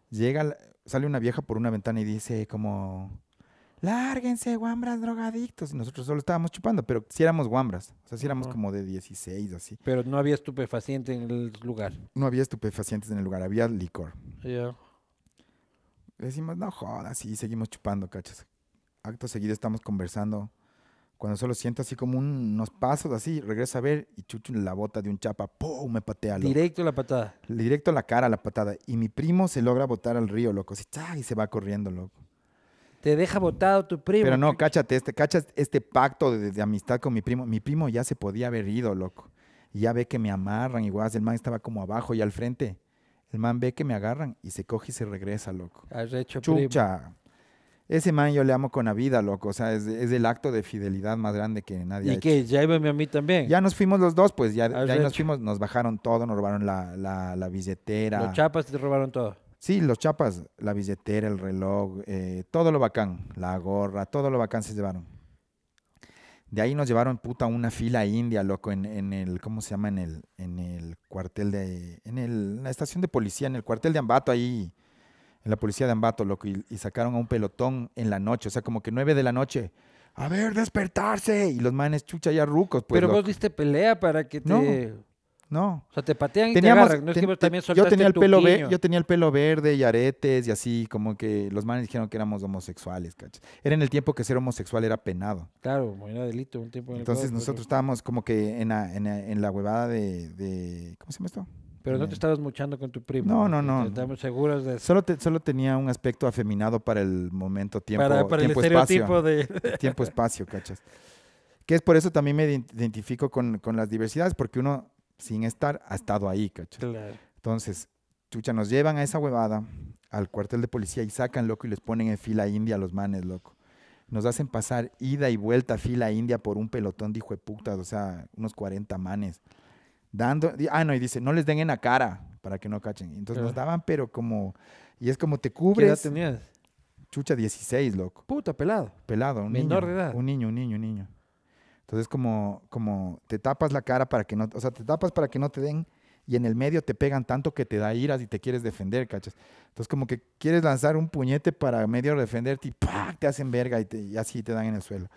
[SPEAKER 2] Llega, sale una vieja por una ventana y dice como, lárguense, guambras drogadictos. Y nosotros solo estábamos chupando, pero si sí éramos guambras. O sea, si éramos como de 16 así. Pero no había estupefaciente en el lugar. No había estupefacientes en el lugar, había licor. Yeah decimos, no jodas, y seguimos chupando, cachas. Acto seguido estamos conversando. Cuando solo siento así como unos pasos así, regreso a ver y chucho la bota de un chapa, ¡pum! Me patea. Loco. Directo la patada. Directo la cara la patada. Y mi primo se logra botar al río, loco. Así, y se va corriendo, loco.
[SPEAKER 1] Te deja botado tu primo. Pero no,
[SPEAKER 2] cáchate, este, cachas este pacto de, amistad con mi primo. Mi primo ya se podía haber ido, loco. ya ve que me amarran, igual el man estaba como abajo y al frente. El man ve que me agarran y se coge y se regresa, loco. Chucha. Ese man yo le amo con la vida, loco. O sea, es, el acto de fidelidad más grande que nadie Y que ya iba a mí también. Ya nos fuimos los dos, pues ya, ya nos fuimos, nos bajaron todo, nos robaron la, la billetera. Los
[SPEAKER 1] chapas te robaron todo.
[SPEAKER 2] Sí, los chapas, la billetera, el reloj, eh, todo lo bacán, la gorra, todo lo bacán se llevaron. De ahí nos llevaron puta una fila india, loco, en, en el, ¿cómo se llama? En el, en el cuartel de, en, el, la estación de policía, en el cuartel de Ambato, ahí, en la policía de Ambato, loco, y, sacaron a un pelotón en la noche, o sea, como que nueve de la noche. A ver, despertarse. Y los manes chucha ya rucos, pues. Pero vos
[SPEAKER 1] viste pelea para que te. No. O sea, te patean y te agarran. también yo tenía el pelo verde, Yo
[SPEAKER 2] tenía el pelo verde y aretes y así, como que los manes dijeron que éramos homosexuales, ¿cachas? Era en el tiempo que ser homosexual era penado.
[SPEAKER 1] Claro, era delito. Un tiempo Entonces pues, nosotros eh.
[SPEAKER 2] estábamos como que en la, huevada de, ¿Cómo se llama esto?
[SPEAKER 1] Pero no te estabas muchando con tu primo. No, no, no. Estamos seguros de eso.
[SPEAKER 2] Solo, solo tenía un aspecto afeminado para el momento, tiempo, para, para el De... Tiempo, espacio, ¿cachas? Que es por eso también me identifico con las diversidades, porque uno sin estar, ha estado ahí, ¿cachai? Entonces, chucha, nos llevan a esa huevada, al cuartel de policía y sacan, loco, y les ponen en fila india a los manes, loco. Nos hacen pasar ida y vuelta fila india por un pelotón de de putas, o sea, unos 40 manes. Dando, ah, no, y dice, no les den en la cara para que no cachen. Entonces nos daban, pero como, y es como te cubres. ¿Qué edad tenías? Chucha, 16, loco. Puta, pelado. Pelado, un niño. Menor de edad. Un niño, un niño, un niño. Entonces como, como te tapas la cara para que no, o sea, te tapas para que no te den y en el medio te pegan tanto que te da iras y te quieres defender, ¿cachas? Entonces como que quieres lanzar un puñete para medio defenderte y te hacen verga y, te, así te dan en el suelo.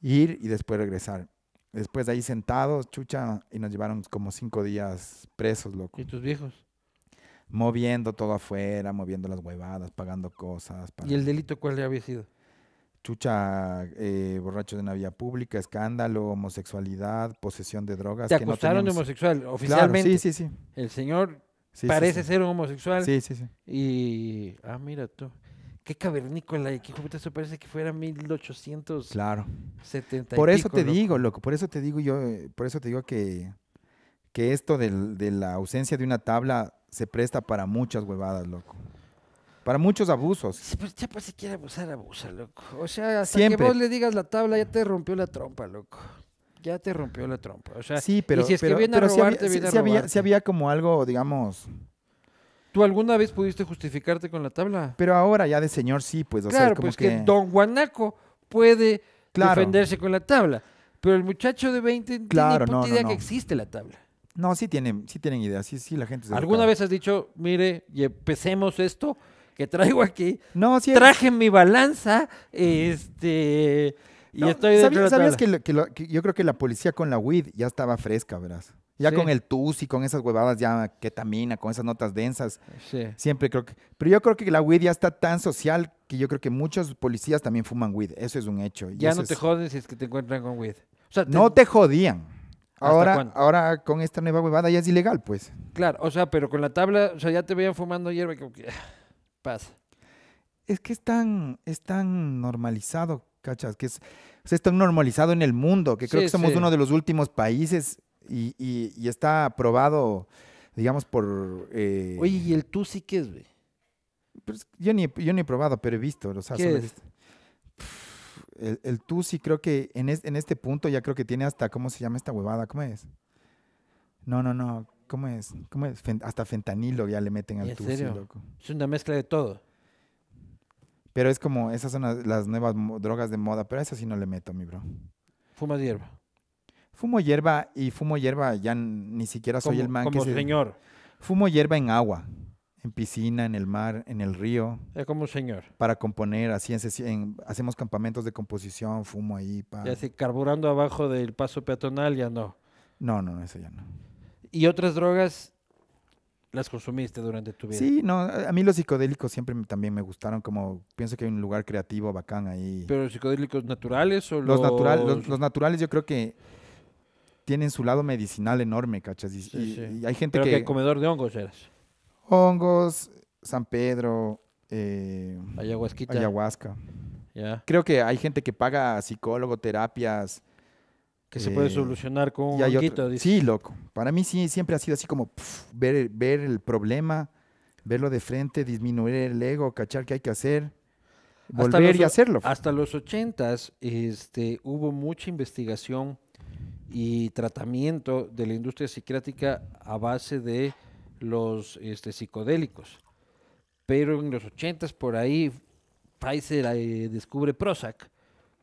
[SPEAKER 2] Ir y después regresar. Después de ahí sentados, chucha, y nos llevaron como cinco días presos, loco. ¿Y tus viejos? Moviendo todo afuera, moviendo las huevadas, pagando cosas. ¿Y el
[SPEAKER 1] delito cuál le había sido?
[SPEAKER 2] chucha, eh, borracho de una vía pública, escándalo, homosexualidad, posesión de drogas. Te acusaron de homosexual, oficialmente. sí, sí, sí.
[SPEAKER 1] El señor parece ser un homosexual. Sí, sí, sí. Y, ah, mira tú. Qué cavernícola, qué puta, eso parece que fuera 1870. Claro. Por eso te digo,
[SPEAKER 2] loco, por eso te digo yo, eh, por eso te digo que, que esto de la ausencia de una tabla se presta para muchas huevadas, loco. Para muchos abusos. Pero
[SPEAKER 1] Chapa si quiere abusar, abusa, loco. O sea, hasta Siempre. que vos le digas la tabla, ya te rompió la trompa, loco. Ya te rompió la trompa. O sea, sí, pero, y si es que viene si
[SPEAKER 2] había, como algo, digamos,
[SPEAKER 1] ¿Tú alguna vez pudiste justificarte con la tabla?
[SPEAKER 2] Pero ahora ya de señor sí, pues. O sea, como pues, que... Don
[SPEAKER 1] Guanaco
[SPEAKER 2] puede defenderse con la tabla. Pero el muchacho de 20 claro, tiene puta idea que existe la tabla. No, sí tienen, sí tienen idea, sí, sí la gente ¿Alguna
[SPEAKER 1] vez has dicho, mire, empecemos esto que traigo aquí. No, sí, Traje mi balanza, este...
[SPEAKER 2] y estoy ¿Sabías, ¿sabías que, que, que, yo creo que la policía con la weed ya estaba fresca, verás? Ya con el TUS y con esas huevadas ya ketamina, con esas notas densas. Sí. Siempre creo que... Pero yo creo que la weed ya está tan social que yo creo que muchos policías también fuman weed. Eso es un hecho. ya no te
[SPEAKER 1] jodes si es que te encuentran con weed.
[SPEAKER 2] No te jodían. Ahora, ahora con esta nueva huevada ya es ilegal, pues.
[SPEAKER 1] Claro, o sea, pero con la tabla, o sea, ya te veían fumando hierba. Que...
[SPEAKER 2] Es que es tan, es tan normalizado, ¿cachas? Que es, es tan normalizado en el mundo, que creo que somos uno de los últimos países y, y, está aprobado, digamos, por... Eh... Oye, ¿y el tú sí qué es, güey? Pues, yo, ni, yo ni he probado, pero he visto. O sea, este, El, el tú sí creo que en, en este punto ya creo que tiene hasta, ¿cómo se llama esta huevada? ¿Cómo es? No, no, no. ¿Cómo es? ¿Cómo es? hasta fentanilo ya le meten al Es
[SPEAKER 1] una mezcla de todo.
[SPEAKER 2] Pero es como, esas son las, nuevas drogas de moda, pero a eso sí no le meto, mi bro. Fumo hierba? Fumo hierba y fumo hierba ya ni siquiera soy el man como señor. Fumo hierba en agua, en piscina, en el mar, en el río. Es como señor. Para componer, así en, hacemos campamentos de composición, fumo ahí. para. Ya así,
[SPEAKER 1] carburando abajo del paso peatonal, ya no.
[SPEAKER 2] No, no, eso ya no.
[SPEAKER 1] ¿Y otras drogas las consumiste durante tu vida? Sí, no, a
[SPEAKER 2] mí los psicodélicos siempre también me gustaron, como pienso que hay un lugar creativo bacán ahí. ¿Pero los
[SPEAKER 1] psicodélicos naturales o los, los, los,
[SPEAKER 2] naturales yo creo que tienen su lado medicinal enorme, ¿cachas? Sí, sí. hay gente Pero que... que
[SPEAKER 1] comedor de hongos eras.
[SPEAKER 2] Hongos, San Pedro, eh, ayahuasca. Creo que hay gente que paga psicólogo, terapias, que se puede solucionar con un poquito. Sí, loco. Para mí sí, siempre ha sido así como ver, ver el problema, verlo de frente, disminuir el ego, cachar qué hay que hacer, volver y hacerlo.
[SPEAKER 1] Hasta los ochentas este, hubo mucha investigación y tratamiento de la industria psiquiátrica a base de los este, psicodélicos. Pero en los ochentas, por ahí Pfizer eh, descubre Prozac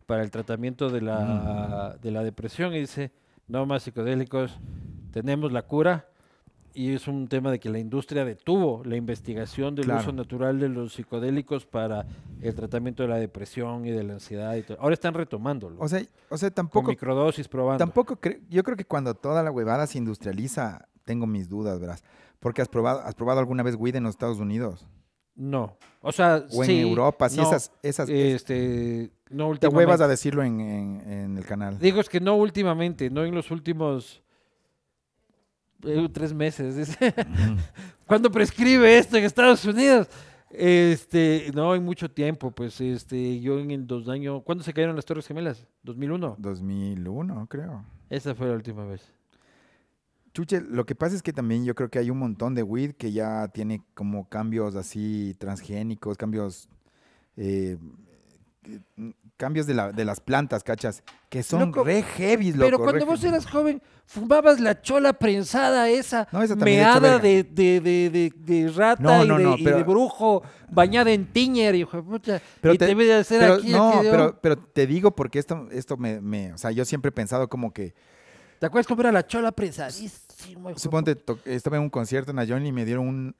[SPEAKER 1] para el tratamiento mm. de la, depresión y dice, no más psicodélicos, tenemos la cura y es un tema de que la industria detuvo la investigación del uso natural de los psicodélicos para el tratamiento de la depresión y de la ansiedad. Y todo. Ahora están retomándolo.
[SPEAKER 2] O sea, tampoco... microdosis probando. Tampoco yo creo que cuando toda la huevada se industrializa, tengo mis dudas, verás. Porque has probado, has probado alguna vez weed en los Estados Unidos. No. O sea, o en Europa, sí, esas, esas. Este, te huevas a decirlo en, el canal.
[SPEAKER 1] Digo, es que no últimamente, no en los últimos eh, tres meses. ¿Cuándo prescribe esto en Estados Unidos. Este, no, en mucho tiempo, pues este, yo en el dos años, ¿cuándo se cayeron las Torres Gemelas?
[SPEAKER 2] ¿2001? 2001, creo.
[SPEAKER 1] Esa fue la última vez.
[SPEAKER 2] Chuche, lo que pasa es que también yo creo que hay un montón de weed que ya tiene como cambios así transgénicos, cambios eh, cambios de, la, de las plantas, cachas, que son re heavy, Pero cuando vos
[SPEAKER 1] eras joven, fumabas la chola prensada esa, meada
[SPEAKER 2] de, de, de, rata y, de,
[SPEAKER 1] brujo, bañada en tiñer, y te, pero, No,
[SPEAKER 2] pero, te digo porque esto, esto me, o sea, yo siempre he pensado como que... ¿Te acuerdas cómo era la chola prensadísima? Supongo que estaba en un concierto en Johnny y me dieron un,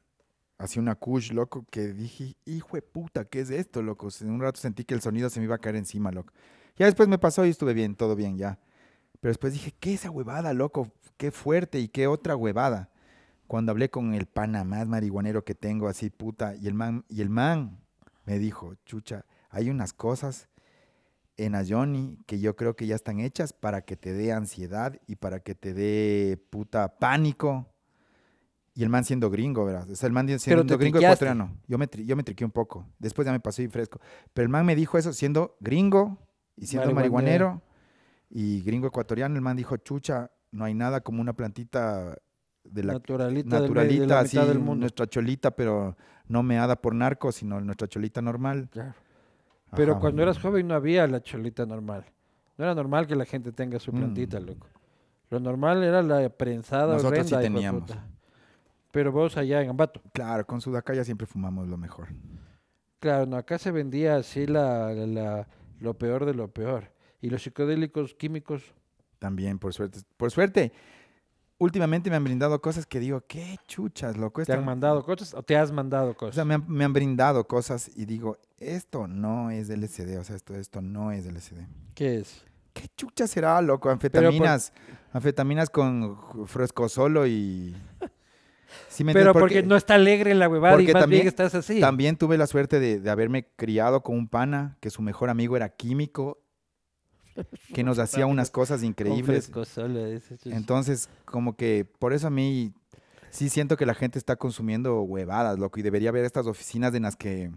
[SPEAKER 2] Hacía una kush, loco, que dije, hijo de puta, ¿qué es esto, loco? En un rato sentí que el sonido se me iba a caer encima, loco. Ya después me pasó y estuve bien, todo bien ya. Pero después dije, ¿qué esa huevada, loco? Qué fuerte y qué otra huevada. Cuando hablé con el panamá marihuanero que tengo, así puta, y el man, y el man me dijo, chucha, hay unas cosas en Ayoni que yo creo que ya están hechas para que te dé ansiedad y para que te dé puta pánico y el man siendo gringo, ¿verdad? O sea, el man siendo gringo ecuatoriano. Yo me, triqué un poco. Después ya me pasé y fresco. Pero el man me dijo eso siendo gringo y siendo marihuanero, y gringo ecuatoriano. El man dijo, chucha, no hay nada como una plantita de la naturalita, así, del mundo. nuestra cholita, pero no meada por narco, sino nuestra cholita normal. Claro. Pero cuando eras
[SPEAKER 1] joven no había la cholita normal. No era normal que la gente tenga su mm. plantita, loco. Lo normal era la prensada Nosotros sí teníamos.
[SPEAKER 2] Pero vos allá en Ambato. Claro, con Sudaca siempre fumamos lo mejor.
[SPEAKER 1] Claro, no, acá se vendía así la, lo peor de lo peor. Y los psicodélicos químicos.
[SPEAKER 2] También, por suerte. Por suerte, últimamente me han brindado cosas que digo, qué chuchas, loco. ¿Te han mandado cosas o te has mandado cosas? O sea, me han, me han brindado cosas y digo, esto no es LSD, o sea, esto, esto no es LSD. ¿Qué es? ¿Qué chucha será, loco? Anfetaminas. Anfetaminas con solo y pero porque, no está alegre la huevada y más también, bien estás así. También tuve la suerte de, haberme criado con un pana que su mejor amigo era químico,
[SPEAKER 1] que nos hacía unas cosas increíbles. Entonces,
[SPEAKER 2] como que por eso a mí sí siento que la gente está consumiendo huevadas, loco, y debería haber estas oficinas en las que...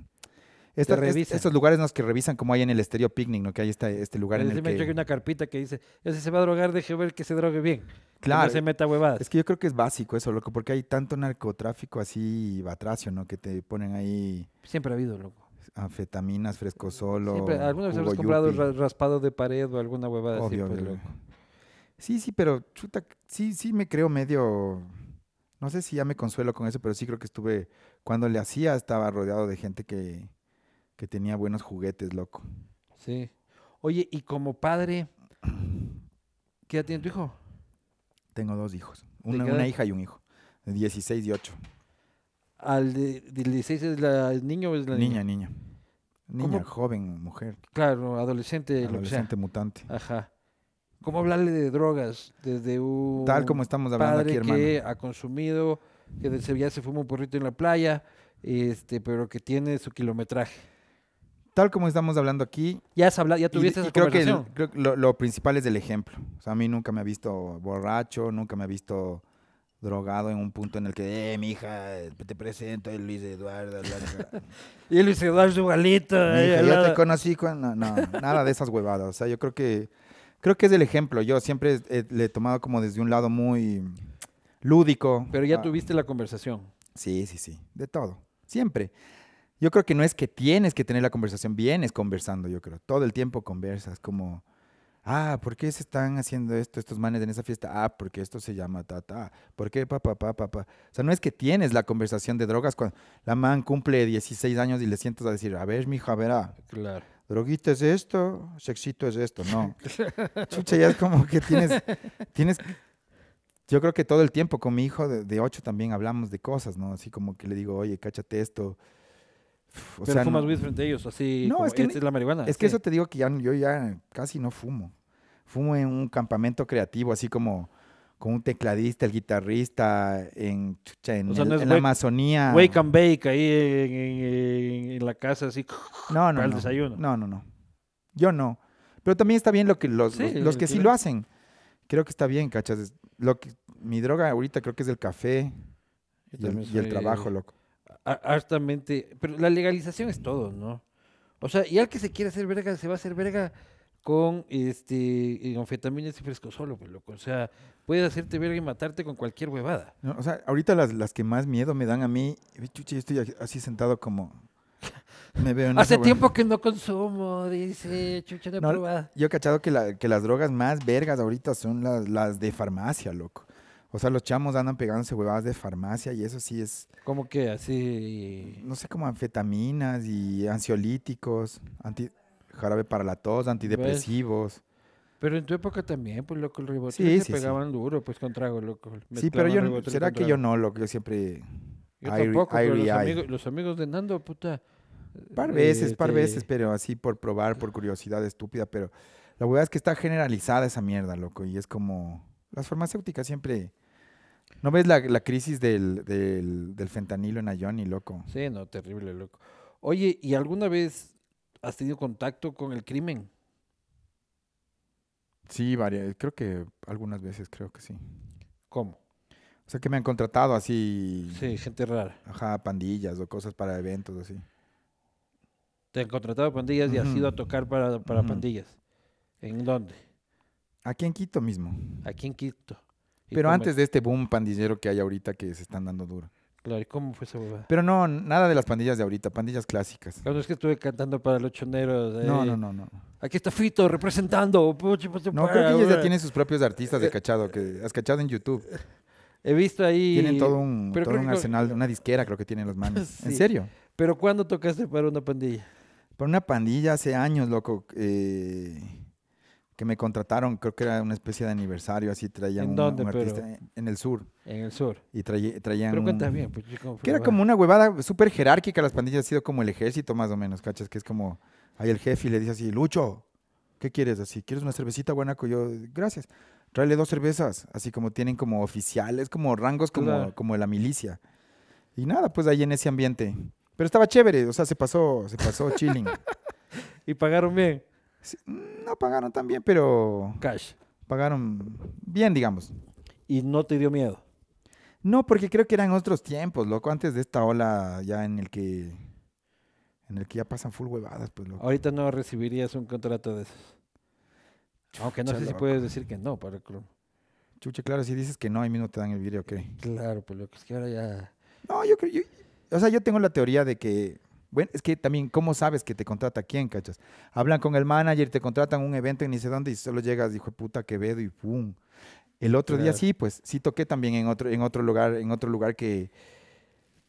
[SPEAKER 2] estos lugares en los que revisan, como hay en el Estéreo Picnic, ¿no? Que hay este, este lugar en el que... me
[SPEAKER 1] una carpita que dice, ese se va a drogar, deje ver que se drogue bien. Claro. meta
[SPEAKER 2] huevadas. Es que yo creo que es básico eso, loco, porque hay tanto narcotráfico así batracio, ¿no? Que te ponen ahí. Siempre ha habido, loco. Anfetaminas, fresco eh, solo. Siempre, alguna vez has comprado raspado de pared o alguna huevada así, pues, loco. Sí, sí, pero chuta, sí, sí me creo medio. No sé si ya me consuelo con eso, pero sí creo que estuve. Cuando le hacía, estaba rodeado de gente que, que tenía buenos juguetes, loco.
[SPEAKER 1] Sí. Oye, y como padre, ¿qué edad tiene tu hijo?
[SPEAKER 2] Tengo dos hijos. Una, hija y un hijo. De 16 y 8.
[SPEAKER 1] ¿Al de, 16 es la niño o es la niña? Niña,
[SPEAKER 2] niña. joven, mujer.
[SPEAKER 1] Claro, adolescente. Adolescente, mutante. Ajá. ¿Cómo hablarle de drogas desde un Tal como estamos hablando aquí, hermano. que ha consumido, que desde ya se fuma un porrito en la playa, este,
[SPEAKER 2] pero que tiene su kilometraje? tal como estamos hablando aquí. Ya has ya tuviste esa conversación. Que, creo que lo, principal es el ejemplo. O sea, a mí nunca me ha visto borracho, nunca me ha visto drogado en un punto en el que, eh, mi hija, te presento Luis Eduardo. y Luis Eduardo igualito. galito! yo te conocí con... No, nada de esas huevadas. O sea, yo creo que... Creo que es el ejemplo. Yo siempre le he tomado como desde un lado muy lúdico. Pero ya ah. tuviste la conversación. Sí, sí, sí. De todo. Siempre. Yo creo que no es que tienes que tener la conversación, vienes conversando, yo creo. Todo el tiempo conversas, como, ah, ¿por qué se están haciendo esto, estos manes en esa fiesta? Ah, porque esto se llama ta, ta. ¿Por qué papá, papá, papá? O sea, no es que tienes la conversación de drogas cuando la man cumple 16 años y le sientas a decir, a ver, mija, verá. Ah, claro. Droguita es esto, sexito es esto, no.
[SPEAKER 1] Chucha, ya es como
[SPEAKER 2] que tienes, tienes, yo creo que todo el tiempo con mi hijo de, de 8 también hablamos de cosas, ¿no? Así como que le digo, oye, cáchate esto, pero fumas no,
[SPEAKER 1] frente a ellos, así. es que. es que eso
[SPEAKER 2] te digo que ya, yo ya casi no fumo. Fumo en un campamento creativo, así como con un tecladista, el guitarrista, en, en, la Amazonía. Wake
[SPEAKER 1] and bake ahí en, la casa, así. No, no. desayuno.
[SPEAKER 2] No, no, no. Yo no. Pero también está bien lo que los, los, que sí lo hacen. Creo que está bien, cachas. Lo mi droga ahorita creo que es el café y el trabajo, loco
[SPEAKER 1] hartamente. Pero la legalización es todo, ¿no? O sea, y al que se quiere hacer verga, se va a hacer verga con este anfetaminas y fresco solo, pues loco. O sea, puedes hacerte verga y matarte con cualquier huevada.
[SPEAKER 2] o sea, ahorita las, que más miedo me dan a mí, eh, chucha, yo estoy así sentado como. Me veo en Hace tiempo
[SPEAKER 1] que no consumo, dice chucha de no,
[SPEAKER 2] Yo he cachado que, la, que las drogas más vergas ahorita son las de farmacia, loco. O sea, los chamos andan pegándose huevadas de farmacia y eso sí es. ¿Cómo que así? No sé, como anfetaminas y ansiolíticos, anti, jarabe para la tos, antidepresivos.
[SPEAKER 1] Pero en tu época también, pues loco, el ribotril se pegaban duro, pues con trago, loco.
[SPEAKER 2] Sí, pero yo, ¿será que yo no, loco? Yo siempre... Yo tampoco, los,
[SPEAKER 1] amigos, los, de Nando, puta... Par eh, veces, par este veces,
[SPEAKER 2] pero así por probar, por curiosidad estúpida, pero la verdad es que está generalizada esa mierda, loco, y es como... Las farmacéuticas siempre ¿No ves la, crisis del, del, fentanilo en Ayoni, loco?
[SPEAKER 1] Sí, no, terrible, loco. Oye, ¿y alguna vez has tenido contacto con el crimen?
[SPEAKER 2] Sí, varias, creo que algunas veces, creo que sí. ¿Cómo? O sea, que me han contratado así. Sí, gente rara. Ajá, pandillas o cosas para eventos así.
[SPEAKER 1] Te han contratado pandillas y has ido a tocar para, para pandillas. ¿En dónde?
[SPEAKER 2] Aquí en Quito mismo.
[SPEAKER 1] Aquí en Quito. Pero antes de
[SPEAKER 2] este boom pandillero que hay ahorita que se están dando duro. Claro, ¿y cómo fue esa boda? Pero no, nada de las pandillas de ahorita, pandillas clásicas.
[SPEAKER 1] Claro, es que estuve cantando para los choneros. No, no, no, no. Aquí está Fito representando. No, creo que ellos ya tienen sus
[SPEAKER 2] propios artistas de eh, cachado, que has cachado en YouTube. Eh, he visto ahí. Tienen todo un, arsenal, una disquera creo que tienen los manos. ¿En serio? Pero ¿cuándo tocaste
[SPEAKER 1] para una pandilla?
[SPEAKER 2] Para una pandilla hace años, loco. Eh que me contrataron, creo que era una especie de aniversario, así traían un, artista En, el sur. En el sur. Y traían Pero que bien, pues yo Que era como una huevada súper jerárquica, las pandillas ha sido como el ejército más o menos, ¿cachas? Que es como, hay el jefe y le dice así, "Lucho, ¿qué quieres?" Así, "¿Quieres una cervecita, buena? Y yo, "Gracias." Tráele dos cervezas, así como tienen como oficiales, como rangos como como de la milicia. Y nada, pues ahí en ese ambiente. Pero estaba chévere, o sea, se pasó, se pasó chilling. y pagaron bien. No pagaron tan bien, pero. Cash. Pagaron bien, digamos. ¿Y no te dio miedo? No, porque creo que eran otros tiempos, loco, antes de esta ola ya en el que. En el que ya pasan full huevadas, pues loco.
[SPEAKER 1] Ahorita no recibirías un contrato de esos.
[SPEAKER 2] Aunque no sé si puedes decir que no para el club. Chucha, claro, si dices que no, ahí mismo te dan el video, ok. Claro, pues que es que ahora ya. No, yo creo. o sea, yo tengo la teoría de que bueno, es que también, ¿cómo sabes que te contrata quién, cachas? Hablan con el manager, te contratan un evento y ni sé dónde y solo llegas, dijo, puta, Quevedo y pum. El otro día sí, pues sí toqué también en otro, en otro lugar, en otro lugar que,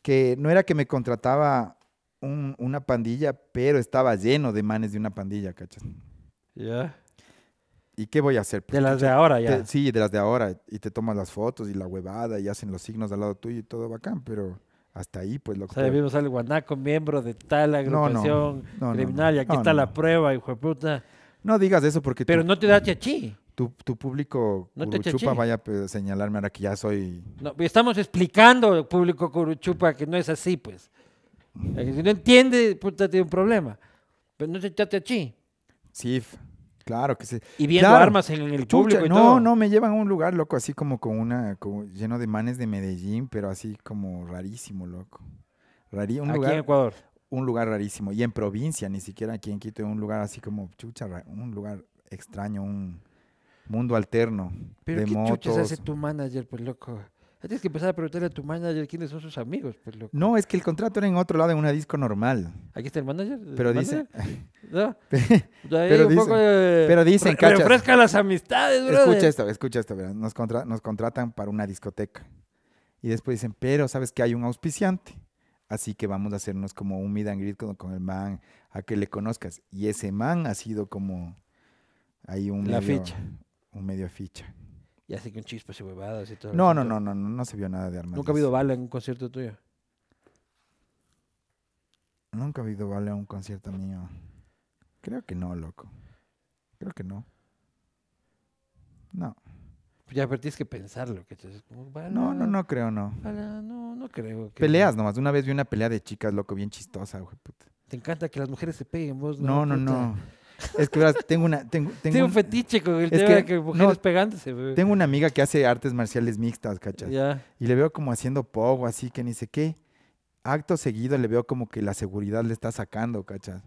[SPEAKER 2] que no era que me contrataba una pandilla, pero estaba lleno de manes de una pandilla, cachas. Ya. ¿Y qué voy a hacer? Pues, de las de ahora ya. sí, de las de ahora. Y te tomas las fotos y la huevada y hacen los signos al lado tuyo y todo bacán, pero hasta ahí, pues lo que. sea, vimos
[SPEAKER 1] al guanaco, miembro de tal agrupación criminal, y aquí está la prueba, hijo de puta.
[SPEAKER 2] No digas eso porque. Pero no te da chachi. Tu, tu público curuchupa vaya a señalarme ahora que ya soy.
[SPEAKER 1] No, estamos explicando, al público curuchupa, que no es así, pues. Mm. Si no entiende, puta, tiene un problema. Pero no se chachi. Sí.
[SPEAKER 2] Claro que Y viendo armas en el público no, No, me llevan a un lugar, loco, así como con una, lleno de manes de Medellín, pero así como rarísimo, loco. aquí en Ecuador. Un lugar rarísimo. Y en provincia, ni siquiera aquí en Quito, un lugar así como, chucha, un lugar extraño, un mundo alterno. Pero de ¿qué hace
[SPEAKER 1] tu manager, pues, loco? Tienes que empezar a preguntarle a tu manager quiénes son sus amigos. Pues,
[SPEAKER 2] no, es que el contrato era en otro lado, en una disco normal. Aquí
[SPEAKER 1] está el manager. Pero dicen. pero, dice, pero dicen, Refresca las amistades, bro. Escucha
[SPEAKER 2] esto, escucha esto, Nos, nos contratan para una discoteca. Y después dicen, pero sabes que hay un auspiciante. Así que vamos a hacernos como un mid and greet con, el man, a que le conozcas. Y ese man ha sido como. Hay un. medio, ficha. Un medio ficha.
[SPEAKER 1] Y así un chispas y huevadas y todo. No, no,
[SPEAKER 2] no, no, no, se vio nada de armas. ¿Nunca
[SPEAKER 1] ha habido bala en un concierto tuyo?
[SPEAKER 2] Nunca ha habido bala en un concierto mío. Creo que no, loco. Creo que no. No.
[SPEAKER 1] Pues ya, pero tienes que pensarlo. Que no, no, no creo, no. no, no creo.
[SPEAKER 2] Peleas nomás. Una vez vi una pelea de chicas, loco, bien chistosa, güey,
[SPEAKER 1] Te encanta que las mujeres se peguen, vos. No, no, no. no.
[SPEAKER 2] Es que, tengo una. Tengo, tengo un, fetiche con el tema que, pegándose, Tengo una amiga que hace artes marciales mixtas, ¿cachas? Y le veo como haciendo pogo, así que ni sé qué. Acto seguido le veo como que la seguridad le está sacando, ¿cachas?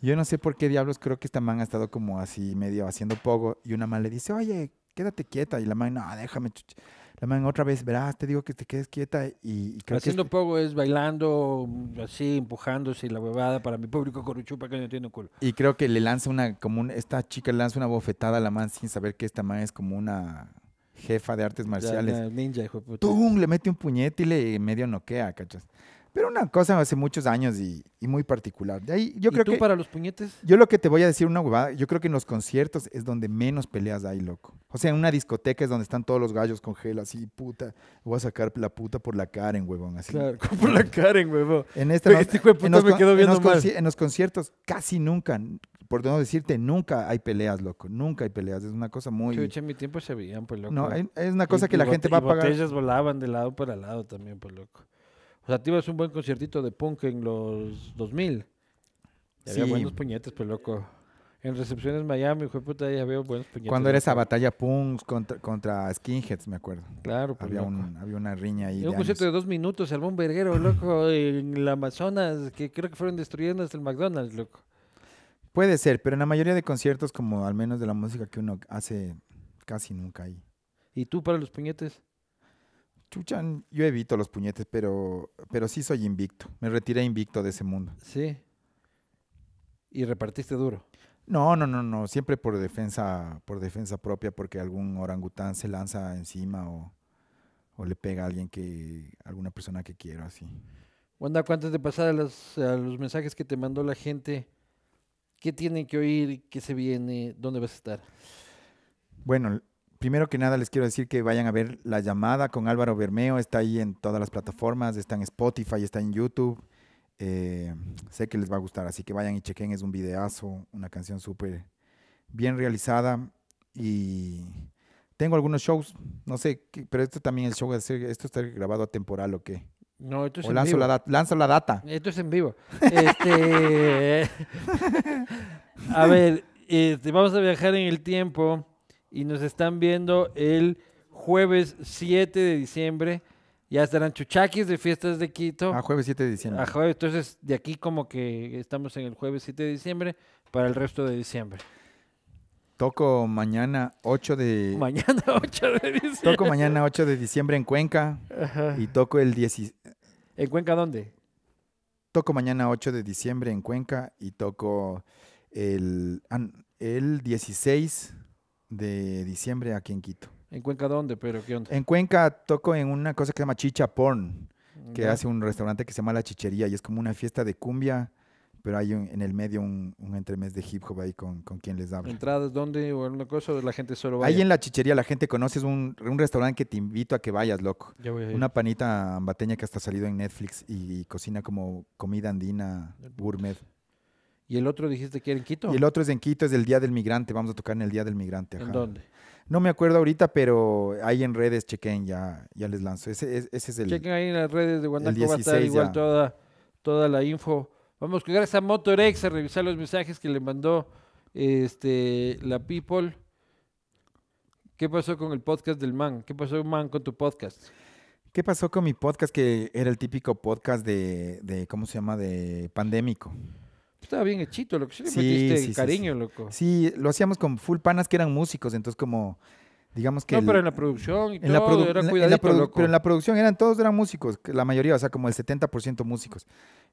[SPEAKER 2] Yo no sé por qué diablos creo que esta man ha estado como así medio haciendo pogo y una man le dice, oye, quédate quieta. Y la man, no, déjame. Chucha la man otra vez, verás, te digo que te quedes quieta y,
[SPEAKER 1] y creo Haciendo que este poco es bailando, así, empujándose y la huevada para mi público coruchupa que no tiene culo.
[SPEAKER 2] Y creo que le lanza una, como esta chica le lanza una bofetada a la man sin saber que esta man es como una jefa de artes marciales. Ya,
[SPEAKER 1] ninja, hijo de puta.
[SPEAKER 2] ¡Tum! Le mete un puñete y le medio noquea, ¿cachas? Pero una cosa hace muchos años y, muy particular. De ahí, yo ¿Y tú para los puñetes? Yo lo que te voy a decir, una huevada, yo creo que en los conciertos es donde menos peleas hay, loco. O sea, en una discoteca es donde están todos los gallos con gel así, puta. Voy a sacar la puta por la Karen, huevón. Así. Claro, por la Karen, huevón. En este en los, me en los, conciertos casi nunca, por no decirte, nunca hay peleas, loco. Nunca hay peleas. Es una cosa muy... yo en mi tiempo se veían, pues, loco. No, es una cosa que la gente va a pagar. botellas
[SPEAKER 1] volaban de lado para lado también, pues, loco. O sea, te un buen conciertito de punk en los 2000. Había buenos puñetes, pues loco. En recepciones Miami, fue puta, ya había buenos puñetes. Cuando era esa
[SPEAKER 2] batalla punk contra, Skinheads, me acuerdo. Claro, pues, había, había una riña ahí. un concierto
[SPEAKER 1] de dos minutos, el verguero, loco, en la Amazonas, que creo que fueron destruyendo hasta el McDonald's, loco.
[SPEAKER 2] Puede ser, pero en la mayoría de conciertos, como al menos de la música que uno hace, casi nunca hay. ¿Y tú para los puñetes? Chuchan, yo evito los puñetes, pero, pero sí soy invicto. Me retiré invicto de ese mundo. Sí. ¿Y repartiste duro? No, no, no, no. Siempre por defensa, por defensa propia, porque algún orangután se lanza encima o, le pega a alguien que, alguna persona que quiero, así.
[SPEAKER 1] Wanda, antes de pasar a los mensajes que te mandó la gente, ¿qué tienen que oír? ¿Qué se viene? ¿Dónde vas a estar?
[SPEAKER 2] Bueno, primero que nada les quiero decir que vayan a ver La llamada con Álvaro Bermeo. Está ahí en todas las plataformas, está en Spotify, está en YouTube. Eh, sé que les va a gustar, así que vayan y chequen. Es un videazo, una canción súper bien realizada. Y tengo algunos shows, no sé, pero esto también el show, esto está grabado a temporal o qué. No, esto es en vivo. La lanzo la data.
[SPEAKER 1] Esto es en vivo. Este, eh, a ver, este, vamos a viajar en el tiempo y nos están viendo el jueves 7 de diciembre. Ya estarán chuchaquis de fiestas de Quito. A ah, jueves 7 de diciembre. entonces de aquí como que estamos en el jueves 7 de diciembre para el resto de diciembre.
[SPEAKER 2] Toco mañana 8 de... Mañana 8 de diciembre. Toco mañana 8 de diciembre en Cuenca. Ajá. Y toco el 10... ¿En Cuenca dónde? Toco mañana 8 de diciembre en Cuenca y toco el, el 16 de diciembre aquí en Quito.
[SPEAKER 1] ¿En Cuenca dónde, pero qué
[SPEAKER 2] onda? En Cuenca toco en una cosa que se llama Chicha Porn, que hace un restaurante que se llama La Chichería y es como una fiesta de cumbia, pero hay en el medio un, entremés de hip hop ahí con, quien les habla.
[SPEAKER 1] ¿Entradas dónde o alguna cosa o la gente solo va? Ahí en La
[SPEAKER 2] Chichería la gente conoce, un, restaurante que te invito a que vayas, loco. Una panita ambateña que hasta ha salido en Netflix y, y cocina como comida andina, gourmet.
[SPEAKER 1] ¿Y el otro dijiste que era en Quito? el otro es
[SPEAKER 2] en Quito, es el Día del Migrante. Vamos a tocar en el Día del Migrante. ¿En dónde? No me acuerdo ahorita, pero ahí en redes, chequen, ya, ya les lanzo. Ese, es el. Chequen ahí en las redes de Guanajuato va igual
[SPEAKER 1] toda, toda la info. Vamos a gracias a Motorex a revisar los mensajes que le mandó este, la People. ¿Qué pasó con el podcast del man? ¿Qué pasó, man, con tu podcast?
[SPEAKER 2] ¿Qué pasó con mi podcast que era el típico podcast de, de ¿cómo se llama? De pandémico.
[SPEAKER 1] Estaba bien hechito, lo que sí le metiste cariño, loco.
[SPEAKER 2] Sí, lo hacíamos con full panas que eran músicos, entonces como digamos que... No, pero en la
[SPEAKER 1] producción en la Pero en
[SPEAKER 2] la producción eran, todos eran músicos, la mayoría, o sea, como el 70% músicos.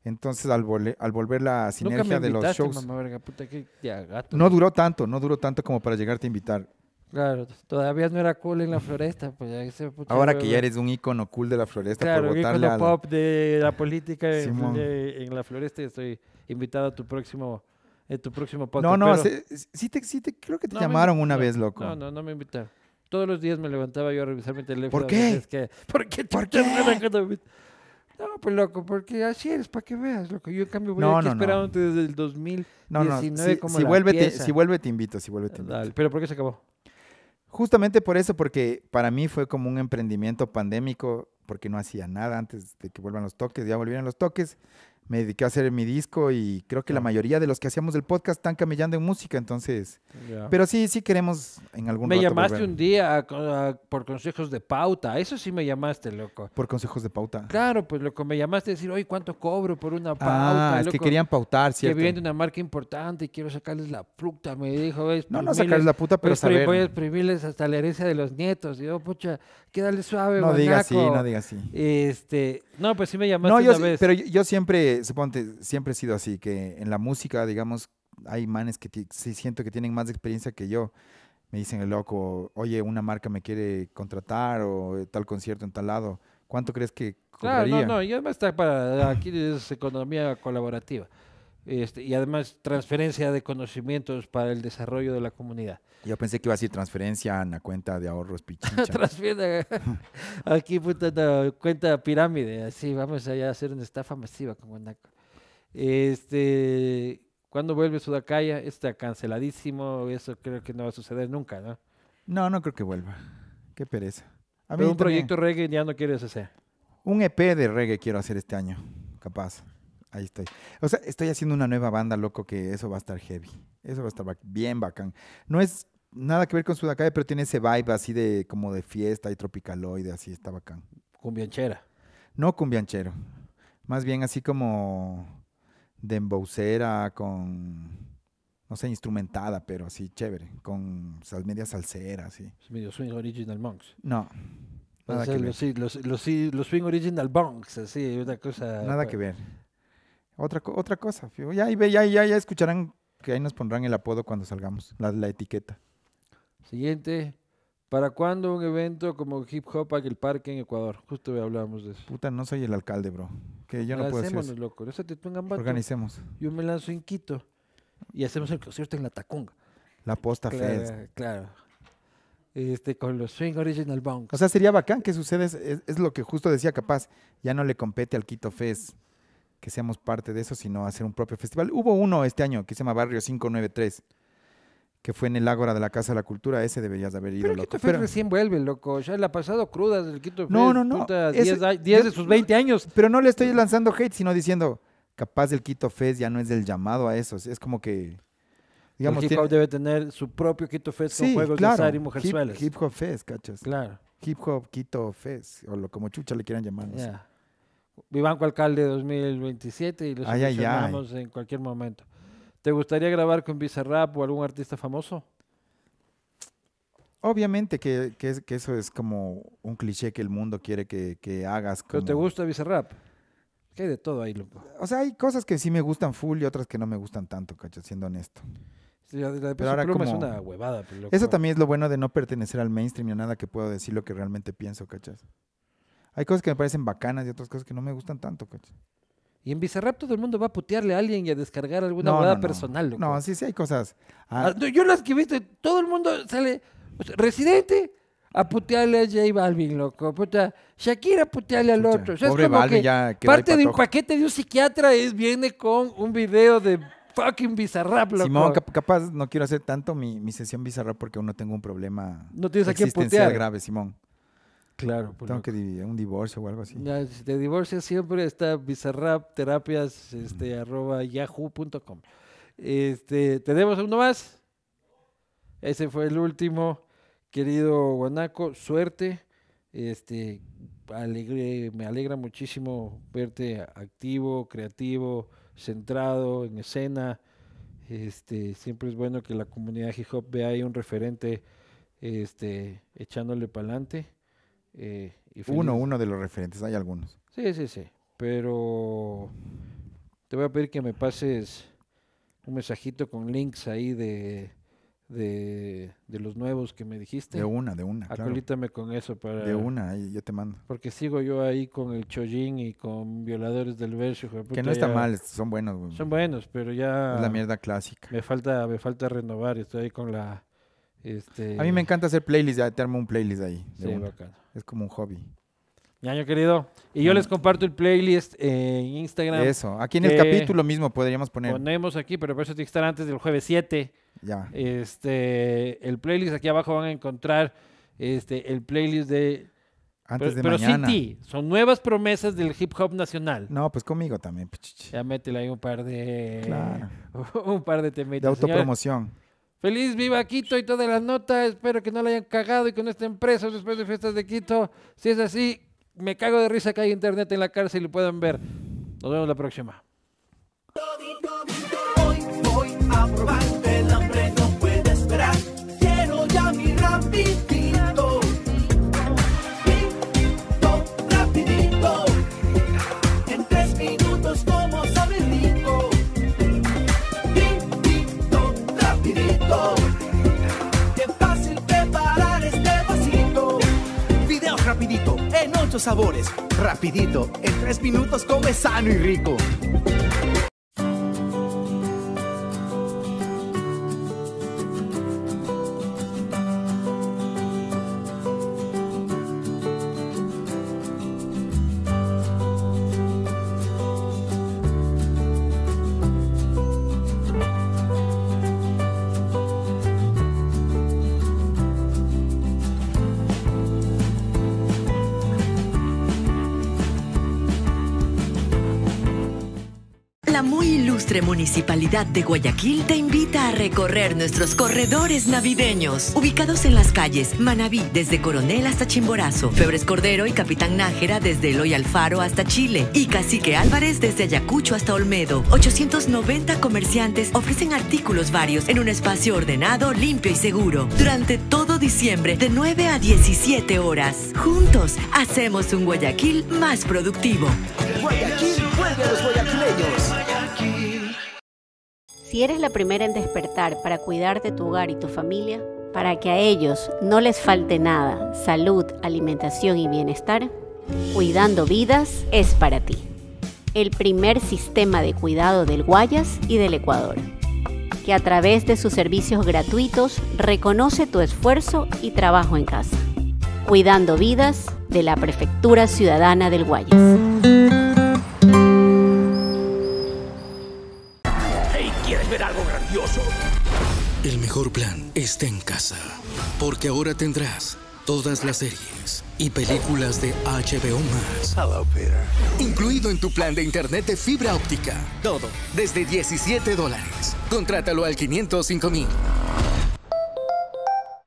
[SPEAKER 2] Entonces, al, al volver la sinergia de los shows...
[SPEAKER 1] no duró
[SPEAKER 2] tanto, no duró tanto como para llegarte a invitar.
[SPEAKER 1] Claro, todavía no era cool en la floresta, pues ya Ahora que ya eres un
[SPEAKER 2] ícono cool de la floresta por votarle a pop
[SPEAKER 1] de la política en la floresta, estoy invitado a tu próximo, eh, tu próximo podcast. No, no,
[SPEAKER 2] sí, te, creo que te llamaron una vez, loco. No, no, no
[SPEAKER 1] me invitaron. Todos los días me levantaba yo a revisar mi teléfono. ¿Por qué? ¿Por qué? ¿Por qué? No, pues loco, porque así eres, para que veas, loco. Yo en cambio voy no, aquí esperándote desde el 2019 Si, como si vuelve, si
[SPEAKER 2] vuelve te invito, si vuelve pero ¿por qué se acabó? Justamente por eso, porque para mí fue como un emprendimiento pandémico, porque no hacía nada antes de que vuelvan los toques, ya volvieron los toques me dediqué a hacer mi disco y creo que la ah. mayoría de los que hacíamos el podcast están camellando en música, entonces. Pero sí, sí queremos en algún Me llamaste un
[SPEAKER 1] día por consejos de pauta, eso sí me llamaste, loco.
[SPEAKER 2] Por consejos de pauta.
[SPEAKER 1] Claro, pues loco, me llamaste a decir, oye, ¿cuánto cobro por una ah, pauta? Ah, es que querían pautar, ¿cierto? Que viene una marca importante y quiero sacarles la fruta me dijo. No, no sacarles la puta, pero saber. Voy a exprimirles hasta la herencia de los nietos. digo, pucha, suave. No digas así, no digas así.
[SPEAKER 2] Este, no, pues sí me llamaste no, yo, Pero yo, siempre, suponte, siempre he sido así, que en la música, digamos, hay manes que sí siento que tienen más experiencia que yo. Me dicen el loco, oye, una marca me quiere contratar o tal concierto en tal lado. ¿Cuánto crees que ah, cobraría? Claro, no,
[SPEAKER 1] no, yo además está para, aquí es economía colaborativa. Este, y además transferencia de conocimientos para el desarrollo de la comunidad.
[SPEAKER 2] Yo pensé que iba a ser transferencia a la cuenta de ahorros pichincha.
[SPEAKER 1] aquí puta cuenta pirámide, así vamos allá a hacer una estafa masiva como Este, cuando vuelve Sudacaya? Está canceladísimo, eso creo que no va a suceder nunca, ¿no?
[SPEAKER 2] No, no creo que vuelva. Qué pereza. un proyecto
[SPEAKER 1] reggae ya no quieres hacer.
[SPEAKER 2] Un EP de reggae quiero hacer este año, capaz ahí estoy. O sea, estoy haciendo una nueva banda, loco, que eso va a estar heavy. Eso va a estar bien bacán. No es nada que ver con Sudakaya, pero tiene ese vibe así de como de fiesta y tropicaloide, así está bacán. Cumbianchera. No cumbianchero. Más bien así como de embousera con no sé, instrumentada, pero así chévere, con media salsera, sí.
[SPEAKER 1] Medio swing original monks.
[SPEAKER 2] No. los,
[SPEAKER 1] swing original monks, así, una cosa. Nada pues. que ver.
[SPEAKER 2] Otra, otra cosa, Ya, ya, ya, ya escucharán que ahí nos pondrán el apodo cuando salgamos, la, etiqueta.
[SPEAKER 1] Siguiente. ¿Para cuándo un evento como Hip Hop Aquel el Parque en Ecuador? Justo hablábamos de eso.
[SPEAKER 2] Puta, no soy el alcalde, bro. Que yo no puedo hacer eso.
[SPEAKER 1] loco. Yo te Organicemos. Yo me lanzo en Quito y hacemos el concierto en la Tacunga.
[SPEAKER 2] La Posta claro,
[SPEAKER 1] Claro. Este, con los Swing Original Bounce. O sea, sería
[SPEAKER 2] bacán que suceda. Es, lo que justo decía Capaz. Ya no le compete al Quito Fest que seamos parte de eso, sino hacer un propio festival. Hubo uno este año que se llama Barrio 593, que fue en el Ágora de la Casa de la Cultura. Ese deberías haber ido, Pero el Quito Fest
[SPEAKER 1] recién vuelve, loco. Ya la ha pasado cruda del Quito Fest. No, no, no. 10 de sus 20
[SPEAKER 2] años. Pero no le estoy lanzando hate, sino diciendo, capaz el Quito Fest ya no es del llamado a eso. Es como que... Digamos, el hip hop debe
[SPEAKER 1] tener su propio Quito Fest con juegos de azar y mujerzuelas. Hip,
[SPEAKER 2] hip, hop Fest, cachas. Claro. Hip hop Quito Fest, o lo, como chucha le quieran llamar.
[SPEAKER 1] Vivanco Alcalde 2027 y los ay, en cualquier momento. ¿Te gustaría grabar con Bizarrap o algún artista famoso?
[SPEAKER 2] Obviamente que, que, eso es como un cliché que el mundo quiere que, que hagas. ¿Pero te gusta
[SPEAKER 1] Bizarrap? Que hay de todo ahí, loco.
[SPEAKER 2] O sea, hay cosas que sí me gustan full y otras que no me gustan tanto, cachas, siendo honesto.
[SPEAKER 1] pero como... Eso también
[SPEAKER 2] es lo bueno de no pertenecer al mainstream ni nada que puedo decir lo que realmente pienso, cachas. Hay cosas que me parecen bacanas y otras cosas que no me gustan tanto, Y en
[SPEAKER 1] Bizarrap todo el mundo va a putearle a alguien y a descargar alguna no, personal, loco. No,
[SPEAKER 2] sí, sí hay cosas. Ah. Ah,
[SPEAKER 1] yo las que viste, todo el mundo sale. Residente a putearle a J Balvin,
[SPEAKER 2] loco. Puta, Shakira a
[SPEAKER 1] putearle al otro. es como que parte de un paquete de un psiquiatra es viene con un video de fucking bizarrap, loco. Simón,
[SPEAKER 2] capaz no quiero hacer tanto mi, sesión bizarrap porque uno no tengo un problema no tienes existencial grave, Simón. Claro. Pues Tengo que dividir, un divorcio o algo así.
[SPEAKER 1] Este, de divorcio siempre está bizarrap, terapias, este, yahoo.com. Este, ¿Tenemos uno más? Ese fue el último, querido Guanaco. Suerte. Este, alegre, me alegra muchísimo verte activo, creativo, centrado, en escena. Este, siempre es bueno que la comunidad hip hop vea ahí un referente este, echándole pa'lante adelante. Eh,
[SPEAKER 2] uno, uno de los referentes, hay algunos.
[SPEAKER 1] Sí, sí, sí. Pero te voy a pedir que me pases un mensajito con links ahí de, de, los nuevos que me dijiste. De una, de una. Acolítame con eso para. De una, yo te mando. Porque sigo yo ahí con el Chojin y con Violadores del Verso. que no está mal, son buenos. Son buenos, pero ya. Es la mierda clásica. Me falta, me falta renovar, estoy ahí con la. Este a mí me
[SPEAKER 2] encanta hacer playlists, ya te armo un playlist ahí. sí, es como un hobby.
[SPEAKER 1] Ñaño querido. Y yo les comparto el playlist eh, en Instagram. Eso, aquí en el capítulo mismo podríamos poner. Ponemos aquí, pero por eso tiene que estar antes del jueves 7. Ya. Este, el playlist aquí abajo van a encontrar este, el playlist de.
[SPEAKER 2] Antes de mañana. Pero
[SPEAKER 1] son nuevas promesas del hip hop nacional.
[SPEAKER 2] No, pues conmigo también.
[SPEAKER 1] Pues, ya métele ahí un par de. Claro. un par de temitas. De autopromoción. promoción Feliz viva Quito y todas las notas. Espero que no la hayan cagado y con esta empresa después de fiestas de Quito. Si es así, me cago de risa que hay internet en la cárcel y lo puedan ver. Nos vemos la próxima.
[SPEAKER 2] sabores. Rapidito, en tres minutos come sano y rico.
[SPEAKER 3] Municipalidad de Guayaquil te invita a recorrer nuestros corredores navideños, ubicados en las calles Manabí desde Coronel hasta Chimborazo, Febres Cordero y Capitán Nájera desde Eloy Alfaro hasta Chile y Cacique Álvarez desde Ayacucho hasta Olmedo. 890 comerciantes ofrecen artículos varios en un espacio ordenado, limpio y seguro. Durante todo diciembre, de 9 a 17 horas, juntos hacemos un Guayaquil más productivo.
[SPEAKER 4] Guayaquil si eres la primera en despertar para cuidar de tu hogar y tu familia, para que a ellos no les falte nada, salud, alimentación y bienestar, Cuidando Vidas es para ti. El primer sistema de cuidado del Guayas y del Ecuador, que a través de sus servicios gratuitos reconoce tu esfuerzo y trabajo en casa. Cuidando Vidas de la Prefectura Ciudadana del Guayas.
[SPEAKER 2] plan está en casa, porque ahora tendrás todas las series y películas de HBO más. Hello, Peter. Incluido en tu plan de internet de fibra óptica. Todo desde 17 dólares. Contrátalo al 505,000.